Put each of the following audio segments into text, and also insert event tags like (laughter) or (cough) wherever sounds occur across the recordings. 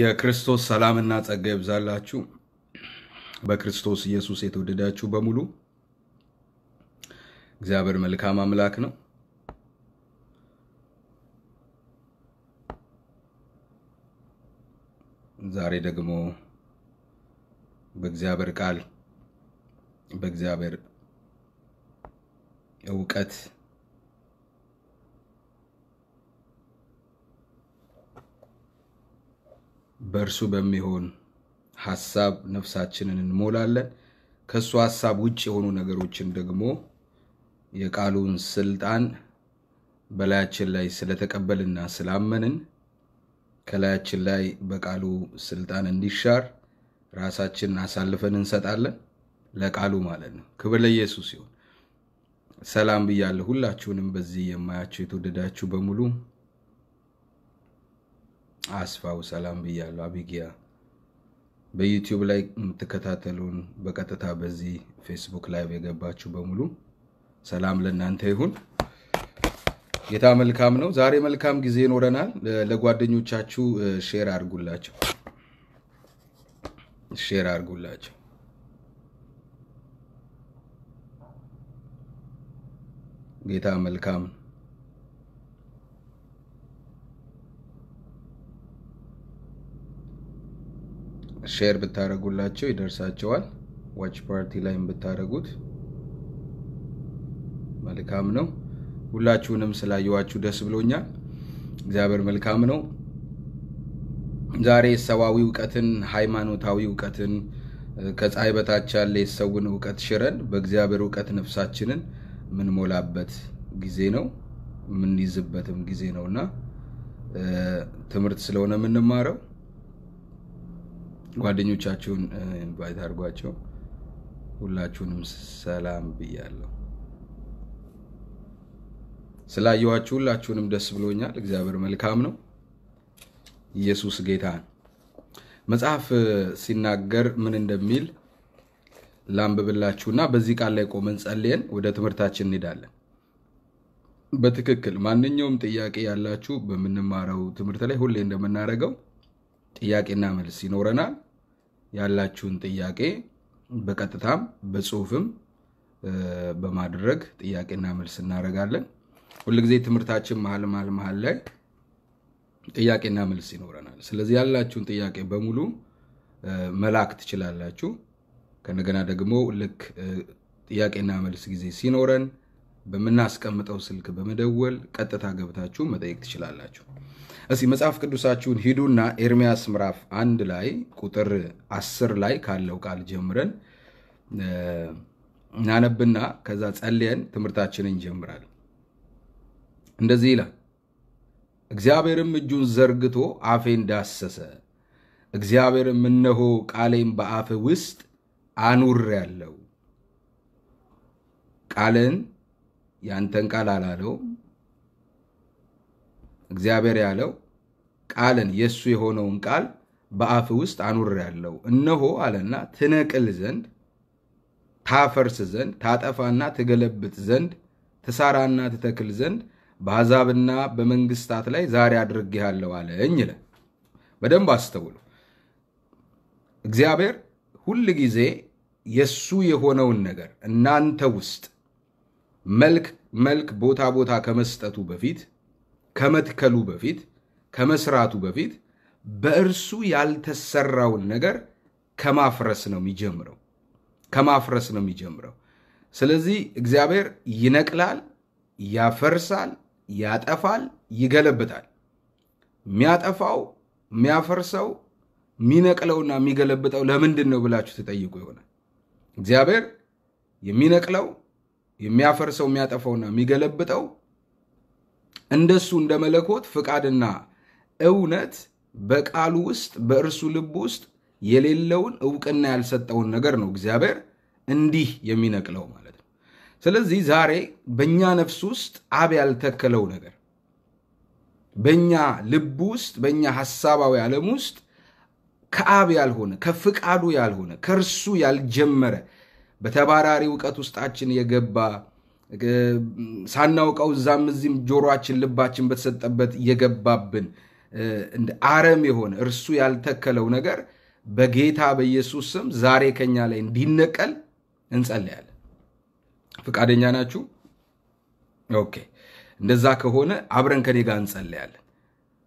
የክርስቶስ ሰላምና ጸጋ ይብዛላችሁ። በክርስቶስ ኢየሱስ የተወደዳችሁ በሙሉ እግዚአብሔር መልካም አምላክ ነው። ዛሬ ደግሞ በእግዚአብሔር ቃል በእግዚአብሔር እውቀት በእርሱ በሚሆን ሀሳብ ነፍሳችንን እንሞላለን። ከእሱ ሀሳብ ውጭ የሆኑ ነገሮችን ደግሞ የቃሉን ስልጣን በላያችን ላይ ስለተቀበልና ስላመንን ከላያችን ላይ በቃሉ ስልጣን እንዲሻር ራሳችንን አሳልፈን እንሰጣለን። ለቃሉ ማለት ነው። ክብር ለኢየሱስ ይሁን። ሰላም ብያለሁ ሁላችሁንም በዚህ የማያችሁ የተወደዳችሁ በሙሉ አስፋው ሰላም ብያለሁ። አቢጊያ በዩቲዩብ ላይ የምትከታተሉን በቀጥታ በዚህ ፌስቡክ ላይቭ የገባችሁ በሙሉ ሰላም ለእናንተ ይሁን። ጌታ መልካም ነው። ዛሬ መልካም ጊዜ ይኖረናል። ለጓደኞቻችሁ ሼር አድርጉላቸው፣ ሼር አድርጉላቸው። ጌታ መልካም ነው። ሼር ብታደረጉላቸው ይደርሳቸዋል። ዋች ፓርቲ ላይም ብታደረጉት መልካም ነው። ሁላችሁንም ስላየዋችሁ ደስ ብሎኛል። እግዚአብሔር መልካም ነው። ዛሬ የሰዋዊ እውቀትን፣ ሃይማኖታዊ እውቀትን ከፀሐይ በታች ያለ የሰውን እውቀት ሽረን በእግዚአብሔር እውቀት ነፍሳችንን የምንሞላበት ጊዜ ነው፣ የምንይዝበትም ጊዜ ነው እና ትምህርት ስለሆነ የምንማረው ጓደኞቻችሁን ኢንቫይት አድርጓቸው። ሁላችሁንም ሰላም ብያለሁ። ስላየዋችሁ ሁላችሁንም ደስ ብሎኛል። እግዚአብሔር መልካም ነው። ኢየሱስ ጌታ ነው። መጽሐፍ ሲናገር ምን እንደሚል ላንብብላችሁና በዚህ ቃል ላይ ቆመን ጸልየን ወደ ትምህርታችን እንሄዳለን። በትክክል ማንኛውም ጥያቄ ያላችሁ በምንማረው ትምህርት ላይ ሁሌ እንደምናደርገው ጥያቄና መልስ ይኖረናል። ያላችሁን ጥያቄ በቀጥታም በጽሁፍም በማድረግ ጥያቄና መልስ እናደርጋለን። ሁልጊዜ ትምህርታችን መሀል መሀል መሀል ላይ ጥያቄና መልስ ይኖረናል። ስለዚህ ያላችሁን ጥያቄ በሙሉ መላክ ትችላላችሁ። ከነገና ደግሞ ልክ ጥያቄና መልስ ጊዜ ሲኖረን በምናስቀምጠው ስልክ በመደወል ቀጥታ ገብታችሁ መጠየቅ ትችላላችሁ። እስኪ መጽሐፍ ቅዱሳችሁን ሂዱና ኤርሚያስ ምዕራፍ አንድ ላይ ቁጥር አስር ላይ ካለው ቃል ጀምረን እናነብና ከዛ ጸልየን ትምህርታችንን ይጀምራል። እንደዚህ ይላል፣ እግዚአብሔርም እጁን ዘርግቶ አፌን ዳሰሰ። እግዚአብሔርም እነሆ ቃሌን በአፍ ውስጥ አኑር ያለው ቃልን ያንተን ቃል አላለው እግዚአብሔር ያለው ቃልን የእሱ የሆነውን ቃል በአፍ ውስጥ አኑር ያለው እነሆ አለና ትነቅል ዘንድ ታፈርስ ዘንድ ታጠፋና ትገለብጥ ዘንድ ትሳራና ትተክል ዘንድ በአሕዛብና በመንግስታት ላይ ዛሬ አድርጌሃለሁ አለኝ ይለ በደንብ አስተውሉ። እግዚአብሔር ሁል ጊዜ የእሱ የሆነውን ነገር እናንተ ውስጥ መልክ መልክ ቦታ ቦታ ከመስጠቱ በፊት ከመትከሉ በፊት ከመስራቱ በፊት በእርሱ ያልተሰራውን ነገር ከማፍረስ ነው የሚጀምረው ከማፍረስ ነው የሚጀምረው። ስለዚህ እግዚአብሔር ይነቅላል፣ ያፈርሳል፣ ያጠፋል፣ ይገለብጣል። የሚያጠፋው የሚያፈርሰው የሚነቅለውና የሚገለብጠው ለምንድን ነው ብላችሁ ትጠይቁ ይሆናል። እግዚአብሔር የሚነቅለው የሚያፈርሰው የሚያጠፋውና የሚገለብጠው እንደሱ እንደ መለኮት ፍቃድና እውነት በቃሉ ውስጥ በእርሱ ልብ ውስጥ የሌለውን እውቅና ያልሰጠውን ነገር ነው እግዚአብሔር እንዲህ የሚነቅለው ማለት ነው። ስለዚህ ዛሬ በእኛ ነፍስ ውስጥ አብ ያልተከለው ነገር በእኛ ልብ ውስጥ በእኛ ሐሳባዊ ዓለም ውስጥ ከአብ ያልሆነ ከፍቃዱ ያልሆነ ከእርሱ ያልጀመረ በተባራሪ እውቀት ውስጣችን የገባ ሳናውቀው እዛም እዚህም ጆሮአችን ልባችን በተሰጠበት የገባብን እንደ አረም የሆነ እርሱ ያልተከለው ነገር በጌታ በኢየሱስ ስም ዛሬ ከኛ ላይ እንዲነቀል እንጸለያለን። ፈቃደኛ ናችሁ? ኦኬ። እንደዛ ከሆነ አብረን ከኔ ጋር እንጸለያለን።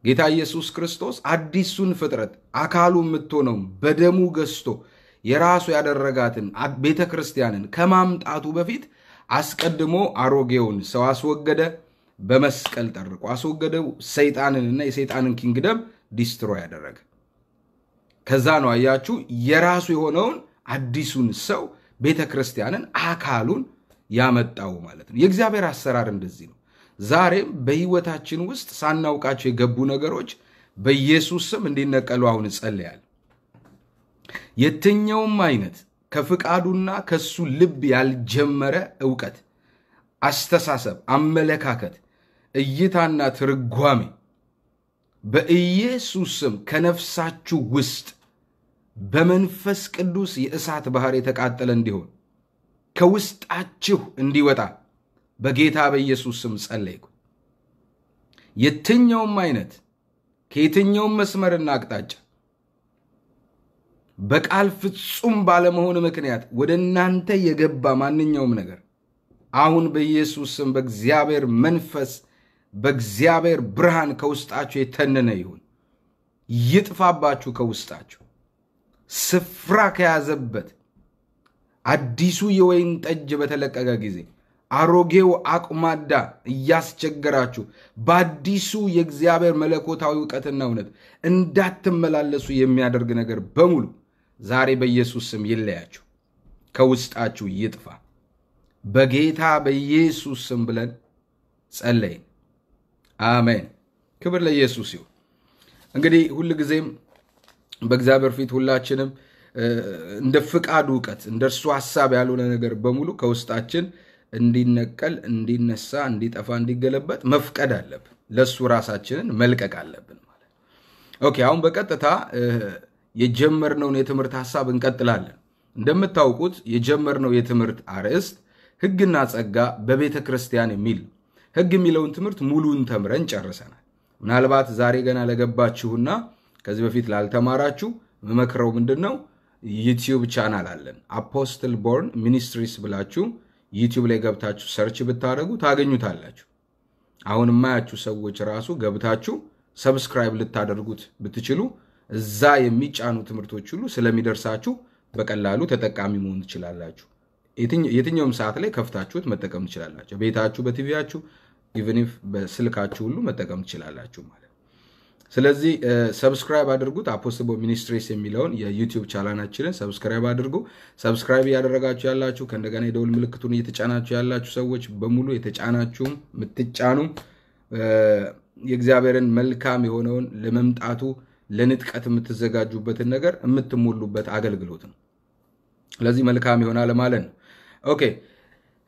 ጌታ ኢየሱስ ክርስቶስ አዲሱን ፍጥረት አካሉ የምትሆነው በደሙ ገዝቶ የራሱ ያደረጋትን ቤተ ክርስቲያንን ከማምጣቱ በፊት አስቀድሞ አሮጌውን ሰው አስወገደ። በመስቀል ጠርቆ አስወገደው። ሰይጣንንና የሰይጣንን ኪንግደም ዲስትሮይ ያደረገ ከዛ ነው አያችሁ፣ የራሱ የሆነውን አዲሱን ሰው ቤተ ክርስቲያንን አካሉን ያመጣው ማለት ነው። የእግዚአብሔር አሰራር እንደዚህ ነው። ዛሬም በህይወታችን ውስጥ ሳናውቃቸው የገቡ ነገሮች በኢየሱስ ስም እንዲነቀሉ አሁን እጸልያለሁ። የትኛውም አይነት ከፍቃዱና ከሱ ልብ ያልጀመረ እውቀት፣ አስተሳሰብ፣ አመለካከት እይታና ትርጓሜ በኢየሱስ ስም ከነፍሳችሁ ውስጥ በመንፈስ ቅዱስ የእሳት ባህር የተቃጠለ እንዲሆን ከውስጣችሁ እንዲወጣ በጌታ በኢየሱስ ስም ጸለይኩ። የትኛውም አይነት ከየትኛውም መስመርና አቅጣጫ በቃል ፍጹም ባለመሆን ምክንያት ወደ እናንተ የገባ ማንኛውም ነገር አሁን በኢየሱስ ስም በእግዚአብሔር መንፈስ በእግዚአብሔር ብርሃን ከውስጣችሁ የተነነ ይሁን። ይጥፋባችሁ ከውስጣችሁ ስፍራ ከያዘበት አዲሱ የወይን ጠጅ በተለቀቀ ጊዜ አሮጌው አቁማዳ እያስቸገራችሁ በአዲሱ የእግዚአብሔር መለኮታዊ እውቀትና እውነት እንዳትመላለሱ የሚያደርግ ነገር በሙሉ ዛሬ በኢየሱስ ስም ይለያችሁ፣ ከውስጣችሁ ይጥፋ በጌታ በኢየሱስ ስም ብለን ጸለይን። አሜን። ክብር ለኢየሱስ ይሁን። እንግዲህ ጊዜም በእግዚአብሔር ፊት ሁላችንም እንደ ፍቃዱ እውቀት እንደ እርሱ ሀሳብ ያልሆነ ነገር በሙሉ ከውስጣችን እንዲነቀል፣ እንዲነሳ፣ እንዲጠፋ፣ እንዲገለበጥ መፍቀድ አለብን። ለእሱ ራሳችንን መልቀቅ አለብን ማለት ኦኬ። አሁን በቀጥታ የጀመርነውን የትምህርት ሀሳብ እንቀጥላለን። እንደምታውቁት የጀመርነው የትምህርት አርዕስት ሕግና ጸጋ በቤተ ክርስቲያን የሚል ነው። ህግ የሚለውን ትምህርት ሙሉን ተምረን ጨርሰናል። ምናልባት ዛሬ ገና ለገባችሁና ከዚህ በፊት ላልተማራችሁ መመክረው ምንድን ነው ዩቲዩብ ቻናል አለን። አፖስትል ቦርን ሚኒስትሪስ ብላችሁ ዩቲዩብ ላይ ገብታችሁ ሰርች ብታደርጉ ታገኙታላችሁ። አሁን የማያችሁ ሰዎች ራሱ ገብታችሁ ሰብስክራይብ ልታደርጉት ብትችሉ እዛ የሚጫኑ ትምህርቶች ሁሉ ስለሚደርሳችሁ በቀላሉ ተጠቃሚ መሆን ትችላላችሁ። የትኛውም ሰዓት ላይ ከፍታችሁት መጠቀም ትችላላችሁ። ቤታችሁ፣ በቲቪያችሁ ኢቨን ኢፍ በስልካችሁ ሁሉ መጠቀም ትችላላችሁ ማለት ነው። ስለዚህ ሰብስክራይብ አድርጉት። አፖስቦ ሚኒስትሪስ የሚለውን የዩቲዩብ ቻናላችንን ሰብስክራይብ አድርጉ። ሰብስክራይብ እያደረጋችሁ ያላችሁ ከእንደገና የደውል ምልክቱን እየተጫናችሁ ያላችሁ ሰዎች በሙሉ የተጫናችሁም የምትጫኑ የእግዚአብሔርን መልካም የሆነውን ለመምጣቱ ለንጥቀት የምትዘጋጁበትን ነገር የምትሞሉበት አገልግሎት ነው። ስለዚህ መልካም ይሆናል ማለት ነው። ኦኬ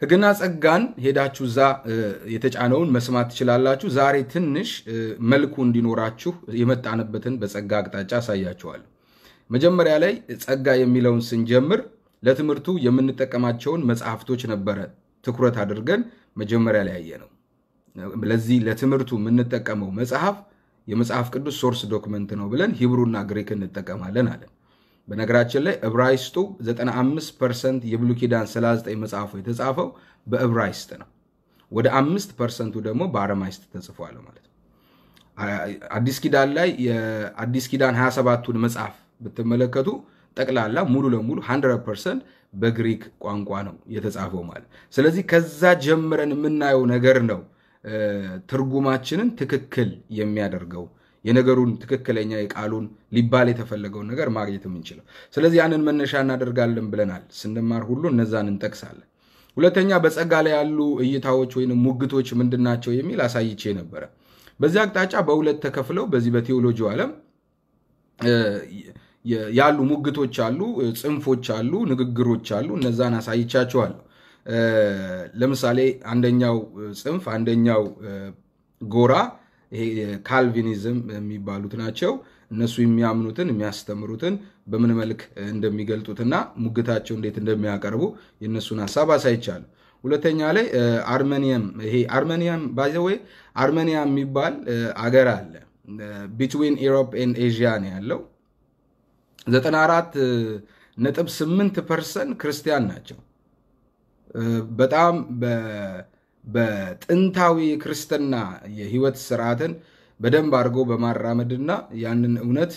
ሕግና ጸጋን ሄዳችሁ እዛ የተጫነውን መስማት ትችላላችሁ። ዛሬ ትንሽ መልኩ እንዲኖራችሁ የመጣንበትን በጸጋ አቅጣጫ አሳያችኋለሁ። መጀመሪያ ላይ ጸጋ የሚለውን ስንጀምር ለትምህርቱ የምንጠቀማቸውን መጽሐፍቶች ነበረ ትኩረት አድርገን መጀመሪያ ላይ ያየ ነው። ለዚህ ለትምህርቱ የምንጠቀመው መጽሐፍ የመጽሐፍ ቅዱስ ሶርስ ዶክመንት ነው ብለን ሂብሩና ግሪክ እንጠቀማለን አለን። በነገራችን ላይ እብራይስጡ 95 ፐርሰንት የብሉ ኪዳን 39 መጽሐፉ የተጻፈው በእብራይስጥ ነው። ወደ አምስት ፐርሰንቱ ደግሞ በአረማይስጥ ተጽፏል ማለት ነው። አዲስ ኪዳን ላይ የአዲስ ኪዳን 27ቱን መጽሐፍ ብትመለከቱ ጠቅላላ ሙሉ ለሙሉ 100 ፐርሰንት በግሪክ ቋንቋ ነው የተጻፈው ማለት። ስለዚህ ከዛ ጀምረን የምናየው ነገር ነው ትርጉማችንን ትክክል የሚያደርገው የነገሩን ትክክለኛ የቃሉን ሊባል የተፈለገውን ነገር ማግኘት የምንችለው። ስለዚህ ያንን መነሻ እናደርጋለን ብለናል። ስንማር ሁሉ እነዛን እንጠቅሳለን። ሁለተኛ በጸጋ ላይ ያሉ እይታዎች ወይም ሙግቶች ምንድናቸው የሚል አሳይቼ ነበረ። በዚህ አቅጣጫ በሁለት ተከፍለው በዚህ በቴዎሎጂው ዓለም ያሉ ሙግቶች አሉ፣ ጽንፎች አሉ፣ ንግግሮች አሉ። እነዛን አሳይቻቸዋለሁ። ለምሳሌ አንደኛው ጽንፍ አንደኛው ጎራ ይሄ ካልቪኒዝም የሚባሉት ናቸው። እነሱ የሚያምኑትን የሚያስተምሩትን በምን መልክ እንደሚገልጡትና ሙግታቸው እንዴት እንደሚያቀርቡ የእነሱን ሀሳብ አሳይቻሉ። ሁለተኛ ላይ አርመኒየም ይሄ አርመኒያም ባይዘወይ አርመኒያ የሚባል አገር አለ። ቢትዊን ኢሮፕ ኤን ኤዥያ ነው ያለው። 94 ነጥብ 8 ፐርሰንት ክርስቲያን ናቸው። በጣም በጥንታዊ ክርስትና የህይወት ስርዓትን በደንብ አድርጎ በማራመድና ያንን እውነት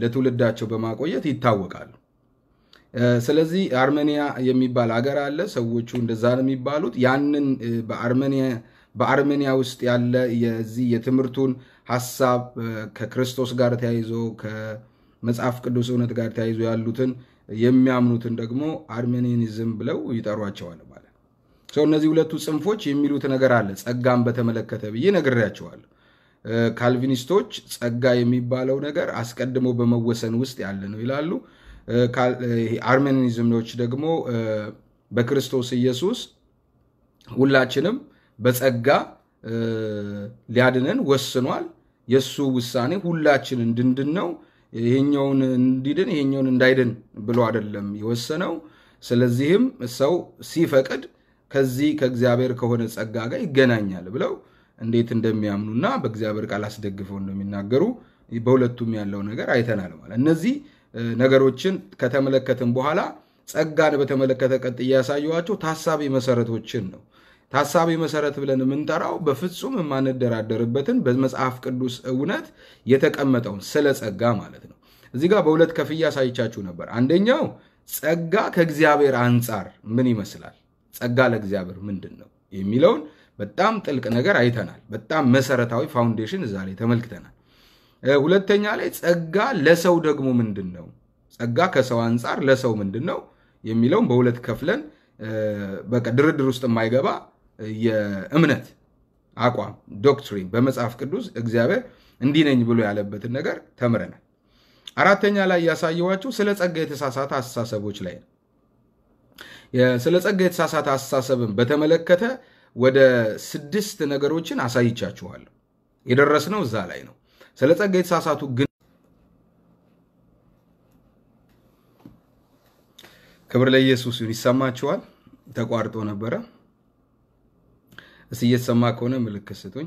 ለትውልዳቸው በማቆየት ይታወቃሉ። ስለዚህ አርሜኒያ የሚባል ሀገር አለ። ሰዎቹ እንደዛ ነው የሚባሉት። ያንን በአርሜኒያ ውስጥ ያለ የዚህ የትምህርቱን ሀሳብ ከክርስቶስ ጋር ተያይዞ ከመጽሐፍ ቅዱስ እውነት ጋር ተያይዞ ያሉትን የሚያምኑትን ደግሞ አርሜኒኒዝም ብለው ይጠሯቸዋል። ሰው እነዚህ ሁለቱ ጽንፎች የሚሉት ነገር አለ። ጸጋን በተመለከተ ብዬ ነግሬያቸዋለሁ። ካልቪኒስቶች ጸጋ የሚባለው ነገር አስቀድሞ በመወሰን ውስጥ ያለ ነው ይላሉ። አርሜኒዝሞች ደግሞ በክርስቶስ ኢየሱስ ሁላችንም በጸጋ ሊያድነን ወስኗል። የእሱ ውሳኔ ሁላችን እንድንድን ነው። ይሄኛውን እንዲድን ይሄኛውን እንዳይድን ብሎ አይደለም የወሰነው። ስለዚህም ሰው ሲፈቅድ ከዚህ ከእግዚአብሔር ከሆነ ጸጋ ጋር ይገናኛል ብለው እንዴት እንደሚያምኑና በእግዚአብሔር ቃል አስደግፈው እንደሚናገሩ በሁለቱም ያለው ነገር አይተናል። ማለት እነዚህ ነገሮችን ከተመለከትን በኋላ ጸጋን በተመለከተ ቀጥ ያሳየኋቸው ታሳቢ መሰረቶችን ነው። ታሳቢ መሰረት ብለን የምንጠራው በፍጹም የማንደራደርበትን በመጽሐፍ ቅዱስ እውነት የተቀመጠውን ስለ ጸጋ ማለት ነው። እዚህ ጋር በሁለት ከፍዬ አሳይቻችሁ ነበር። አንደኛው ጸጋ ከእግዚአብሔር አንጻር ምን ይመስላል ጸጋ ለእግዚአብሔር ምንድን ነው የሚለውን በጣም ጥልቅ ነገር አይተናል። በጣም መሰረታዊ ፋውንዴሽን እዛ ላይ ተመልክተናል። ሁለተኛ ላይ ጸጋ ለሰው ደግሞ ምንድን ነው፣ ጸጋ ከሰው አንጻር ለሰው ምንድን ነው የሚለውን በሁለት ከፍለን በቃ ድርድር ውስጥ የማይገባ የእምነት አቋም ዶክትሪን በመጽሐፍ ቅዱስ እግዚአብሔር እንዲህ ነኝ ብሎ ያለበትን ነገር ተምረናል። አራተኛ ላይ ያሳየዋችሁ ስለ ጸጋ የተሳሳተ አስተሳሰቦች ላይ ነው። ስለ ጸጋ የተሳሳተ አስተሳሰብን በተመለከተ ወደ ስድስት ነገሮችን አሳይቻችኋለሁ። የደረስነው እዛ ላይ ነው። ስለ ጸጋ የተሳሳቱ ግን ክብር ለኢየሱስ ይሁን። ይሰማችኋል? ተቋርጦ ነበረ። እስቲ እየተሰማ ከሆነ ምልክት ስጡኝ።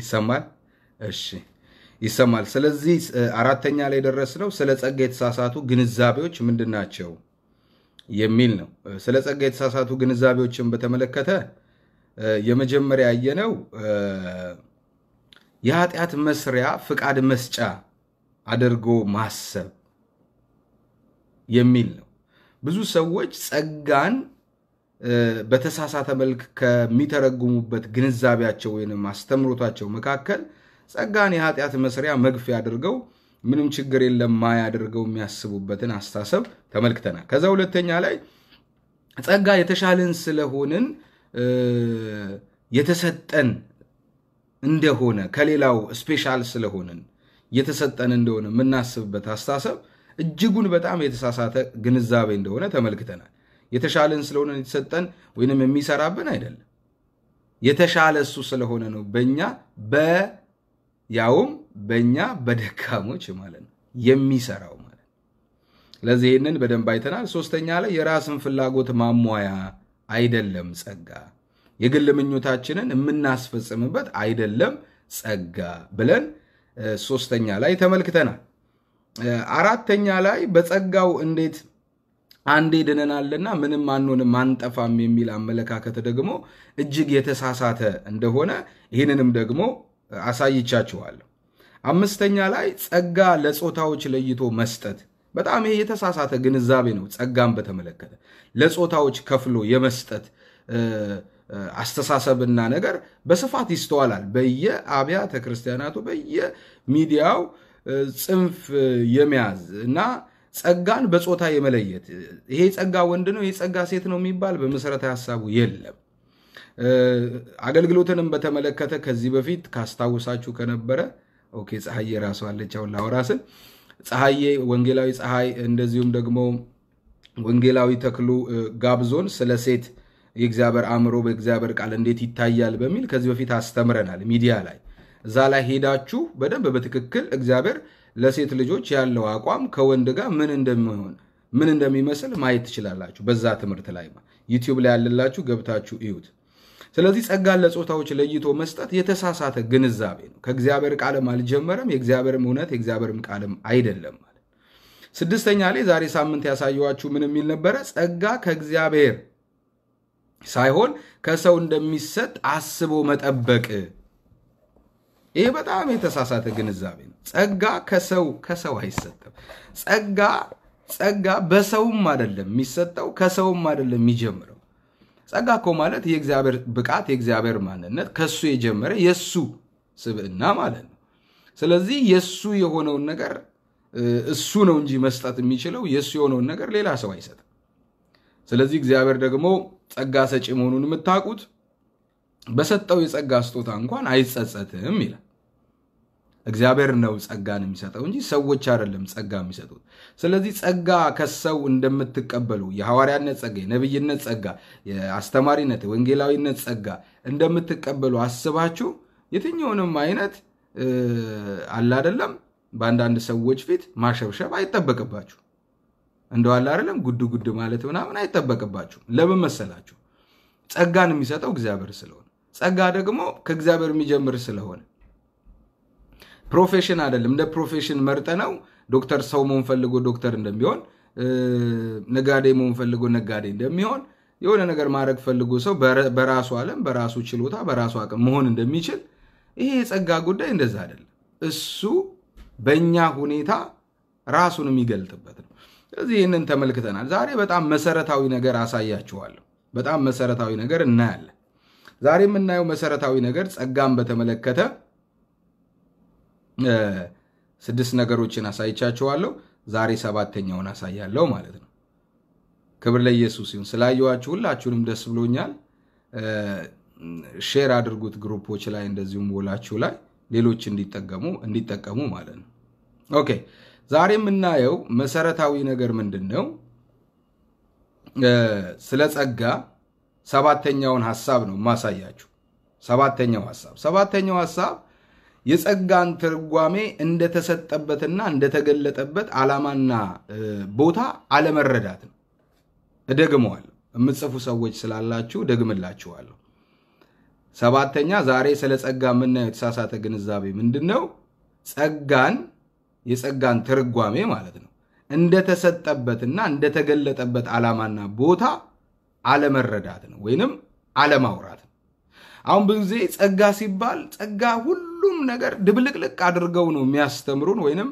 ይሰማል። እሺ ይሰማል። ስለዚህ አራተኛ ላይ ደረስነው። ስለ ጸጋ የተሳሳቱ ግንዛቤዎች ምንድን ናቸው የሚል ነው። ስለ ጸጋ የተሳሳቱ ግንዛቤዎችን በተመለከተ የመጀመሪያ ያየነው የኃጢአት መስሪያ ፍቃድ መስጫ አድርጎ ማሰብ የሚል ነው። ብዙ ሰዎች ጸጋን በተሳሳተ መልክ ከሚተረጉሙበት ግንዛቤያቸው ወይም አስተምሮታቸው መካከል ጸጋን የኃጢአት መስሪያ መግፊያ አድርገው ምንም ችግር የለም ማያደርገው የሚያስቡበትን አስተሳሰብ ተመልክተናል። ከዛ ሁለተኛ ላይ ጸጋ የተሻልን ስለሆንን የተሰጠን እንደሆነ ከሌላው ስፔሻል ስለሆንን የተሰጠን እንደሆነ የምናስብበት አስተሳሰብ እጅጉን በጣም የተሳሳተ ግንዛቤ እንደሆነ ተመልክተናል። የተሻለን ስለሆነ የተሰጠን ወይንም የሚሰራብን አይደለም። የተሻለ እሱ ስለሆነ ነው። በእኛ በያውም በእኛ በደካሞች ማለት ነው የሚሰራው ማለት ነው። ስለዚህ ይህንን በደንብ አይተናል። ሶስተኛ ላይ የራስን ፍላጎት ማሟያ አይደለም ጸጋ፣ የግል ምኞታችንን የምናስፈጽምበት አይደለም ጸጋ ብለን ሶስተኛ ላይ ተመልክተናል። አራተኛ ላይ በጸጋው እንዴት አንዴ ድነናልና ምንም አንሆንም አንጠፋም የሚል አመለካከት ደግሞ እጅግ የተሳሳተ እንደሆነ ይህንንም ደግሞ አሳይቻችኋለሁ። አምስተኛ ላይ ጸጋ ለጾታዎች ለይቶ መስጠት በጣም ይሄ የተሳሳተ ግንዛቤ ነው። ጸጋን በተመለከተ ለጾታዎች ከፍሎ የመስጠት አስተሳሰብና ነገር በስፋት ይስተዋላል። በየአብያተ ክርስቲያናቱ በየሚዲያው ጽንፍ የመያዝ እና ጸጋን በጾታ የመለየት ይሄ ጸጋ ወንድ ነው፣ ይሄ ጸጋ ሴት ነው የሚባል በመሰረተ ሀሳቡ የለም። አገልግሎትንም በተመለከተ ከዚህ በፊት ካስታውሳችሁ ከነበረ ኦኬ ፀሐዬ ራሱ አለች። አሁን ላወራ ፀሐዬ ወንጌላዊ ፀሐይ እንደዚሁም ደግሞ ወንጌላዊ ተክሉ ጋብዞን ስለ ሴት የእግዚአብሔር አእምሮ በእግዚአብሔር ቃል እንዴት ይታያል በሚል ከዚህ በፊት አስተምረናል ሚዲያ ላይ። እዛ ላይ ሄዳችሁ በደንብ በትክክል እግዚአብሔር ለሴት ልጆች ያለው አቋም ከወንድ ጋር ምን እንደሚሆን ምን እንደሚመስል ማየት ትችላላችሁ። በዛ ትምህርት ላይ ዩቲዩብ ላይ ያለላችሁ ገብታችሁ እዩት። ስለዚህ ጸጋን ለጾታዎች ለይቶ መስጠት የተሳሳተ ግንዛቤ ነው። ከእግዚአብሔር ቃልም አልጀመረም፣ የእግዚአብሔርም እውነት የእግዚአብሔርም ቃልም አይደለም። ማለት። ስድስተኛ ላይ ዛሬ ሳምንት ያሳየኋችሁ ምን የሚል ነበረ? ጸጋ ከእግዚአብሔር ሳይሆን ከሰው እንደሚሰጥ አስቦ መጠበቅ ይሄ በጣም የተሳሳተ ግንዛቤ ነው። ጸጋ ከሰው ከሰው አይሰጥም። ጸጋ ጸጋ በሰውም አይደለም የሚሰጠው ከሰውም አይደለም የሚጀምረው። ጸጋ እኮ ማለት የእግዚአብሔር ብቃት፣ የእግዚአብሔር ማንነት ከሱ የጀመረ የሱ ስብዕና ማለት ነው። ስለዚህ የሱ የሆነውን ነገር እሱ ነው እንጂ መስጠት የሚችለው የሱ የሆነውን ነገር ሌላ ሰው አይሰጥም። ስለዚህ እግዚአብሔር ደግሞ ጸጋ ሰጪ መሆኑን የምታውቁት በሰጠው የጸጋ ስጦታ እንኳን አይጸጸትም ይላል። እግዚአብሔር ነው ጸጋን የሚሰጠው እንጂ ሰዎች አይደለም ጸጋ የሚሰጡት። ስለዚህ ጸጋ ከሰው እንደምትቀበሉ የሐዋርያነት ጸጋ፣ የነብይነት ጸጋ፣ የአስተማሪነት የወንጌላዊነት ጸጋ እንደምትቀበሉ አስባችሁ የትኛውንም አይነት አለ አይደለም በአንዳንድ ሰዎች ፊት ማሸብሸብ አይጠበቅባችሁ። እንደው አለ አይደለም ጉድ ጉድ ማለት ምናምን አይጠበቅባችሁ። ለምን መሰላችሁ? ጸጋን የሚሰጠው እግዚአብሔር ስለሆነ ጸጋ ደግሞ ከእግዚአብሔር የሚጀምር ስለሆነ ፕሮፌሽን አይደለም። እንደ ፕሮፌሽን መርጠ ነው ዶክተር ሰው መሆን ፈልጎ ዶክተር እንደሚሆን፣ ነጋዴ መሆን ፈልጎ ነጋዴ እንደሚሆን፣ የሆነ ነገር ማድረግ ፈልጎ ሰው በራሱ አለም በራሱ ችሎታ በራሱ አቅም መሆን እንደሚችል፣ ይሄ የጸጋ ጉዳይ እንደዛ አይደለም። እሱ በእኛ ሁኔታ ራሱን የሚገልጥበት ነው። ስለዚህ ይህንን ተመልክተናል። ዛሬ በጣም መሰረታዊ ነገር አሳያችኋለሁ። በጣም መሰረታዊ ነገር እናያለን። ዛሬ የምናየው መሰረታዊ ነገር ጸጋን በተመለከተ ስድስት ነገሮችን አሳይቻችኋለሁ። ዛሬ ሰባተኛውን አሳያለሁ ማለት ነው። ክብር ለኢየሱስ ይሁን። ስላየኋችሁ ሁላችሁንም ደስ ብሎኛል። ሼር አድርጉት ግሩፖች ላይ እንደዚሁም ወላችሁ ላይ ሌሎች እንዲጠቀሙ እንዲጠቀሙ ማለት ነው። ኦኬ ዛሬ የምናየው መሰረታዊ ነገር ምንድን ነው? ስለ ጸጋ ሰባተኛውን ሐሳብ ነው ማሳያችሁ። ሰባተኛው ሐሳብ ሰባተኛው ሐሳብ የጸጋን ትርጓሜ እንደተሰጠበትና እንደተገለጠበት ዓላማና ቦታ አለመረዳት ነው። እደግመዋለሁ። የምጽፉ ሰዎች ስላላችሁ ደግምላችኋለሁ። ሰባተኛ ዛሬ ስለ ጸጋ የምናየው የተሳሳተ ግንዛቤ ምንድን ነው? ጸጋን የጸጋን ትርጓሜ ማለት ነው እንደተሰጠበትና እንደተገለጠበት ዓላማና ቦታ አለመረዳት ነው ወይንም አለማውራት ነው። አሁን ብዙ ጊዜ ጸጋ ሲባል ጸጋ ሁሉም ነገር ድብልቅልቅ አድርገው ነው የሚያስተምሩን ወይንም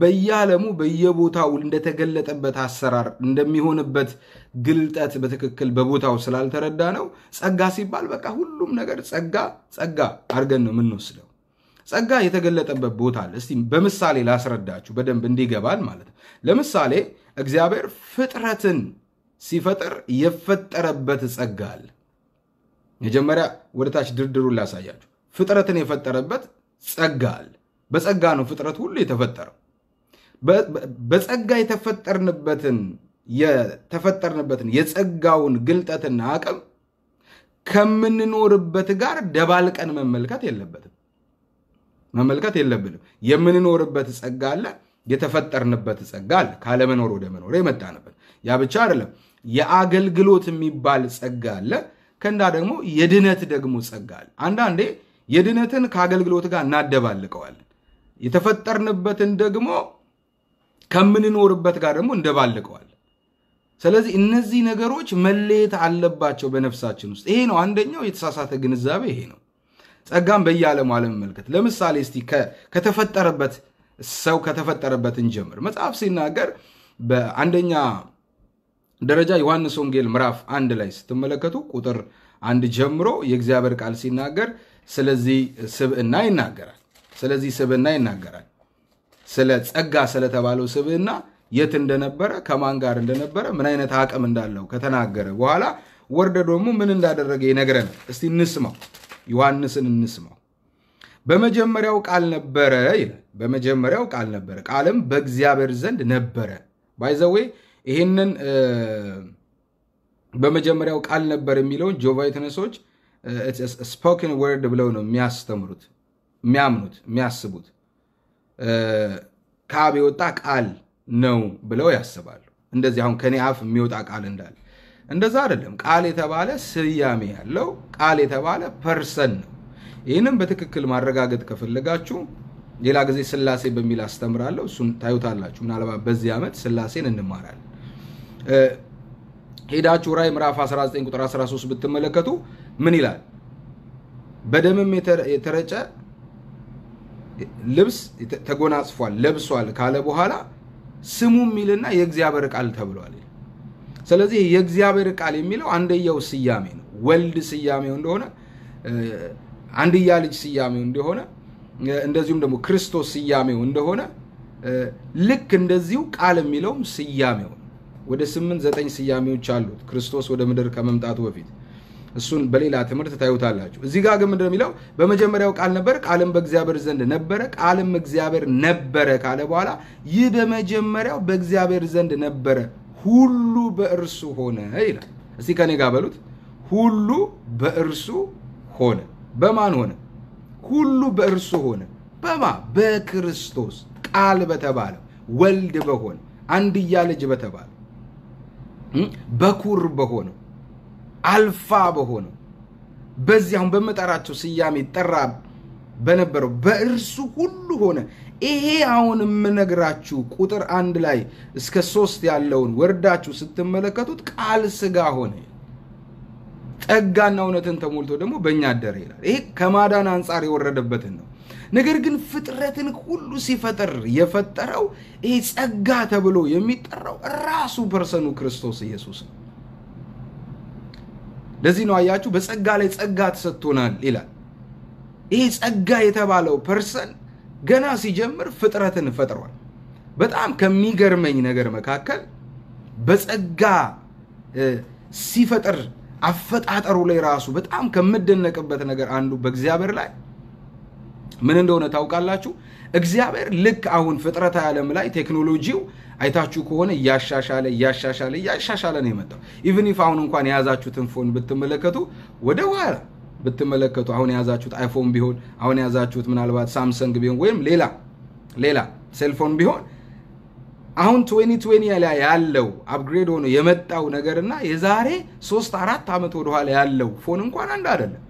በየዓለሙ በየቦታው እንደተገለጠበት አሰራር እንደሚሆንበት ግልጠት በትክክል በቦታው ስላልተረዳ ነው። ጸጋ ሲባል በቃ ሁሉም ነገር ጸጋ ጸጋ አድርገን ነው የምንወስደው። ጸጋ የተገለጠበት ቦታ አለ። እስቲ በምሳሌ ላስረዳችሁ በደንብ እንዲገባል ማለት ነው። ለምሳሌ እግዚአብሔር ፍጥረትን ሲፈጠር የፈጠረበት ጸጋ አለ። መጀመሪያ ወደ ታች ድርድሩን ላሳያችሁ። ፍጥረትን የፈጠረበት ጸጋ አለ። በጸጋ ነው ፍጥረት ሁሉ የተፈጠረው። በጸጋ የተፈጠርንበትን የተፈጠርንበትን የጸጋውን ግልጠትና አቅም ከምንኖርበት ጋር ደባልቀን መመልከት የለበትም መመልከት የለብንም። የምንኖርበት ጸጋ አለ፣ የተፈጠርንበት ጸጋ አለ። ካለመኖር ወደ መኖር የመጣንበት ያ ብቻ አይደለም። የአገልግሎት የሚባል ጸጋ አለ። ከንዳ ደግሞ የድነት ደግሞ ጸጋ አለ። አንዳንዴ የድነትን ከአገልግሎት ጋር እናደባልቀዋለን። የተፈጠርንበትን ደግሞ ከምንኖርበት ጋር ደግሞ እንደባልቀዋል። ስለዚህ እነዚህ ነገሮች መለየት አለባቸው በነፍሳችን ውስጥ። ይሄ ነው አንደኛው የተሳሳተ ግንዛቤ ይሄ ነው። ጸጋም በየዓለሙ አለመመልከት። ለምሳሌ እስቲ ከተፈጠረበት ሰው ከተፈጠረበት እንጀምር። መጽሐፍ ሲናገር በአንደኛ ደረጃ ዮሐንስ ወንጌል ምዕራፍ አንድ ላይ ስትመለከቱ ቁጥር አንድ ጀምሮ የእግዚአብሔር ቃል ሲናገር ስለዚህ ስብዕና ይናገራል። ስለዚህ ስብዕና ይናገራል። ስለ ጸጋ ስለተባለው ስብዕና የት እንደነበረ ከማን ጋር እንደነበረ ምን አይነት አቅም እንዳለው ከተናገረ በኋላ ወርደ ደግሞ ምን እንዳደረገ ይነግረናል። እስቲ እንስማው፣ ዮሐንስን እንስማው። በመጀመሪያው ቃል ነበረ ይላል። በመጀመሪያው ቃል ነበረ፣ ቃልም በእግዚአብሔር ዘንድ ነበረ ባይዘዌ ይህንን በመጀመሪያው ቃል ነበር የሚለውን ጆቫ ዊትነሶች ስፖክን ወርድ ብለው ነው የሚያስተምሩት፣ የሚያምኑት፣ የሚያስቡት ከአብ የወጣ ቃል ነው ብለው ያስባሉ። እንደዚህ አሁን ከኔ አፍ የሚወጣ ቃል እንዳለ እንደዛ አይደለም። ቃል የተባለ ስያሜ ያለው ቃል የተባለ ፐርሰን ነው። ይህንም በትክክል ማረጋገጥ ከፈለጋችሁ ሌላ ጊዜ ስላሴ በሚል አስተምራለሁ። እሱን ታዩታላችሁ። ምናልባት በዚህ ዓመት ስላሴን እንማራለን። ሄዳችሁ ራይ ምዕራፍ 19 ቁጥር 13 ብትመለከቱ ምን ይላል? በደምም የተረጨ ልብስ ተጎናጽፏል ለብሷል ካለ በኋላ ስሙ የሚልና የእግዚአብሔር ቃል ተብሏል። ስለዚህ የእግዚአብሔር ቃል የሚለው አንድያው ስያሜ ነው። ወልድ ስያሜው እንደሆነ፣ አንድያ ልጅ ስያሜው እንደሆነ፣ እንደዚሁም ደግሞ ክርስቶስ ስያሜው እንደሆነ ልክ እንደዚሁ ቃል የሚለውም ስያሜው ወደ ስምንት ዘጠኝ ስያሜዎች አሉት ክርስቶስ ወደ ምድር ከመምጣቱ በፊት እሱን በሌላ ትምህርት ታዩታላችሁ። እዚህ ጋር ግን ምንድነው የሚለው? በመጀመሪያው ቃል ነበር፣ ቃልም በእግዚአብሔር ዘንድ ነበረ፣ ቃልም እግዚአብሔር ነበረ ካለ በኋላ ይህ በመጀመሪያው በእግዚአብሔር ዘንድ ነበረ፣ ሁሉ በእርሱ ሆነ ይላል። እስቲ ከኔ ጋር በሉት፣ ሁሉ በእርሱ ሆነ። በማን ሆነ? ሁሉ በእርሱ ሆነ። በማ በክርስቶስ ቃል በተባለ ወልድ በሆነ አንድያ ልጅ በተባለ በኩር በሆነው አልፋ በሆነው በዚህ አሁን በመጠራቸው ስያሜ ጠራ በነበረው በእርሱ ሁሉ ሆነ። ይሄ አሁን የምነግራችሁ ቁጥር አንድ ላይ እስከ ሶስት ያለውን ወርዳችሁ ስትመለከቱት ቃል ስጋ ሆነ ጸጋና እውነትን ተሞልቶ ደግሞ በእኛ አደረ ይላል። ይሄ ከማዳን አንጻር የወረደበትን ነው። ነገር ግን ፍጥረትን ሁሉ ሲፈጥር የፈጠረው ይሄ ጸጋ ተብሎ የሚጠራው ራሱ ፐርሰኑ ክርስቶስ ኢየሱስ ነው። ለዚህ ነው አያችሁ፣ በጸጋ ላይ ጸጋ ተሰጥቶናል ይላል። ይሄ ጸጋ የተባለው ፐርሰን ገና ሲጀምር ፍጥረትን ፈጥሯል። በጣም ከሚገርመኝ ነገር መካከል በጸጋ ሲፈጥር አፈጣጠሩ ላይ ራሱ በጣም ከምደነቅበት ነገር አንዱ በእግዚአብሔር ላይ ምን እንደሆነ ታውቃላችሁ? እግዚአብሔር ልክ አሁን ፍጥረታ ዓለም ላይ ቴክኖሎጂው አይታችሁ ከሆነ እያሻሻለ እያሻሻለ እያሻሻለ ነው የመጣው። ኢቭን ኢፍ አሁን እንኳን የያዛችሁትን ፎን ብትመለከቱ ወደ ኋላ ብትመለከቱ አሁን የያዛችሁት አይፎን ቢሆን አሁን የያዛችሁት ምናልባት ሳምሰንግ ቢሆን ወይም ሌላ ሌላ ሴልፎን ቢሆን አሁን 2020 ላይ ያለው አፕግሬድ ሆኖ የመጣው ነገርና የዛሬ ሶስት አራት ዓመት ወደኋላ ያለው ፎን እንኳን አንድ አይደለም።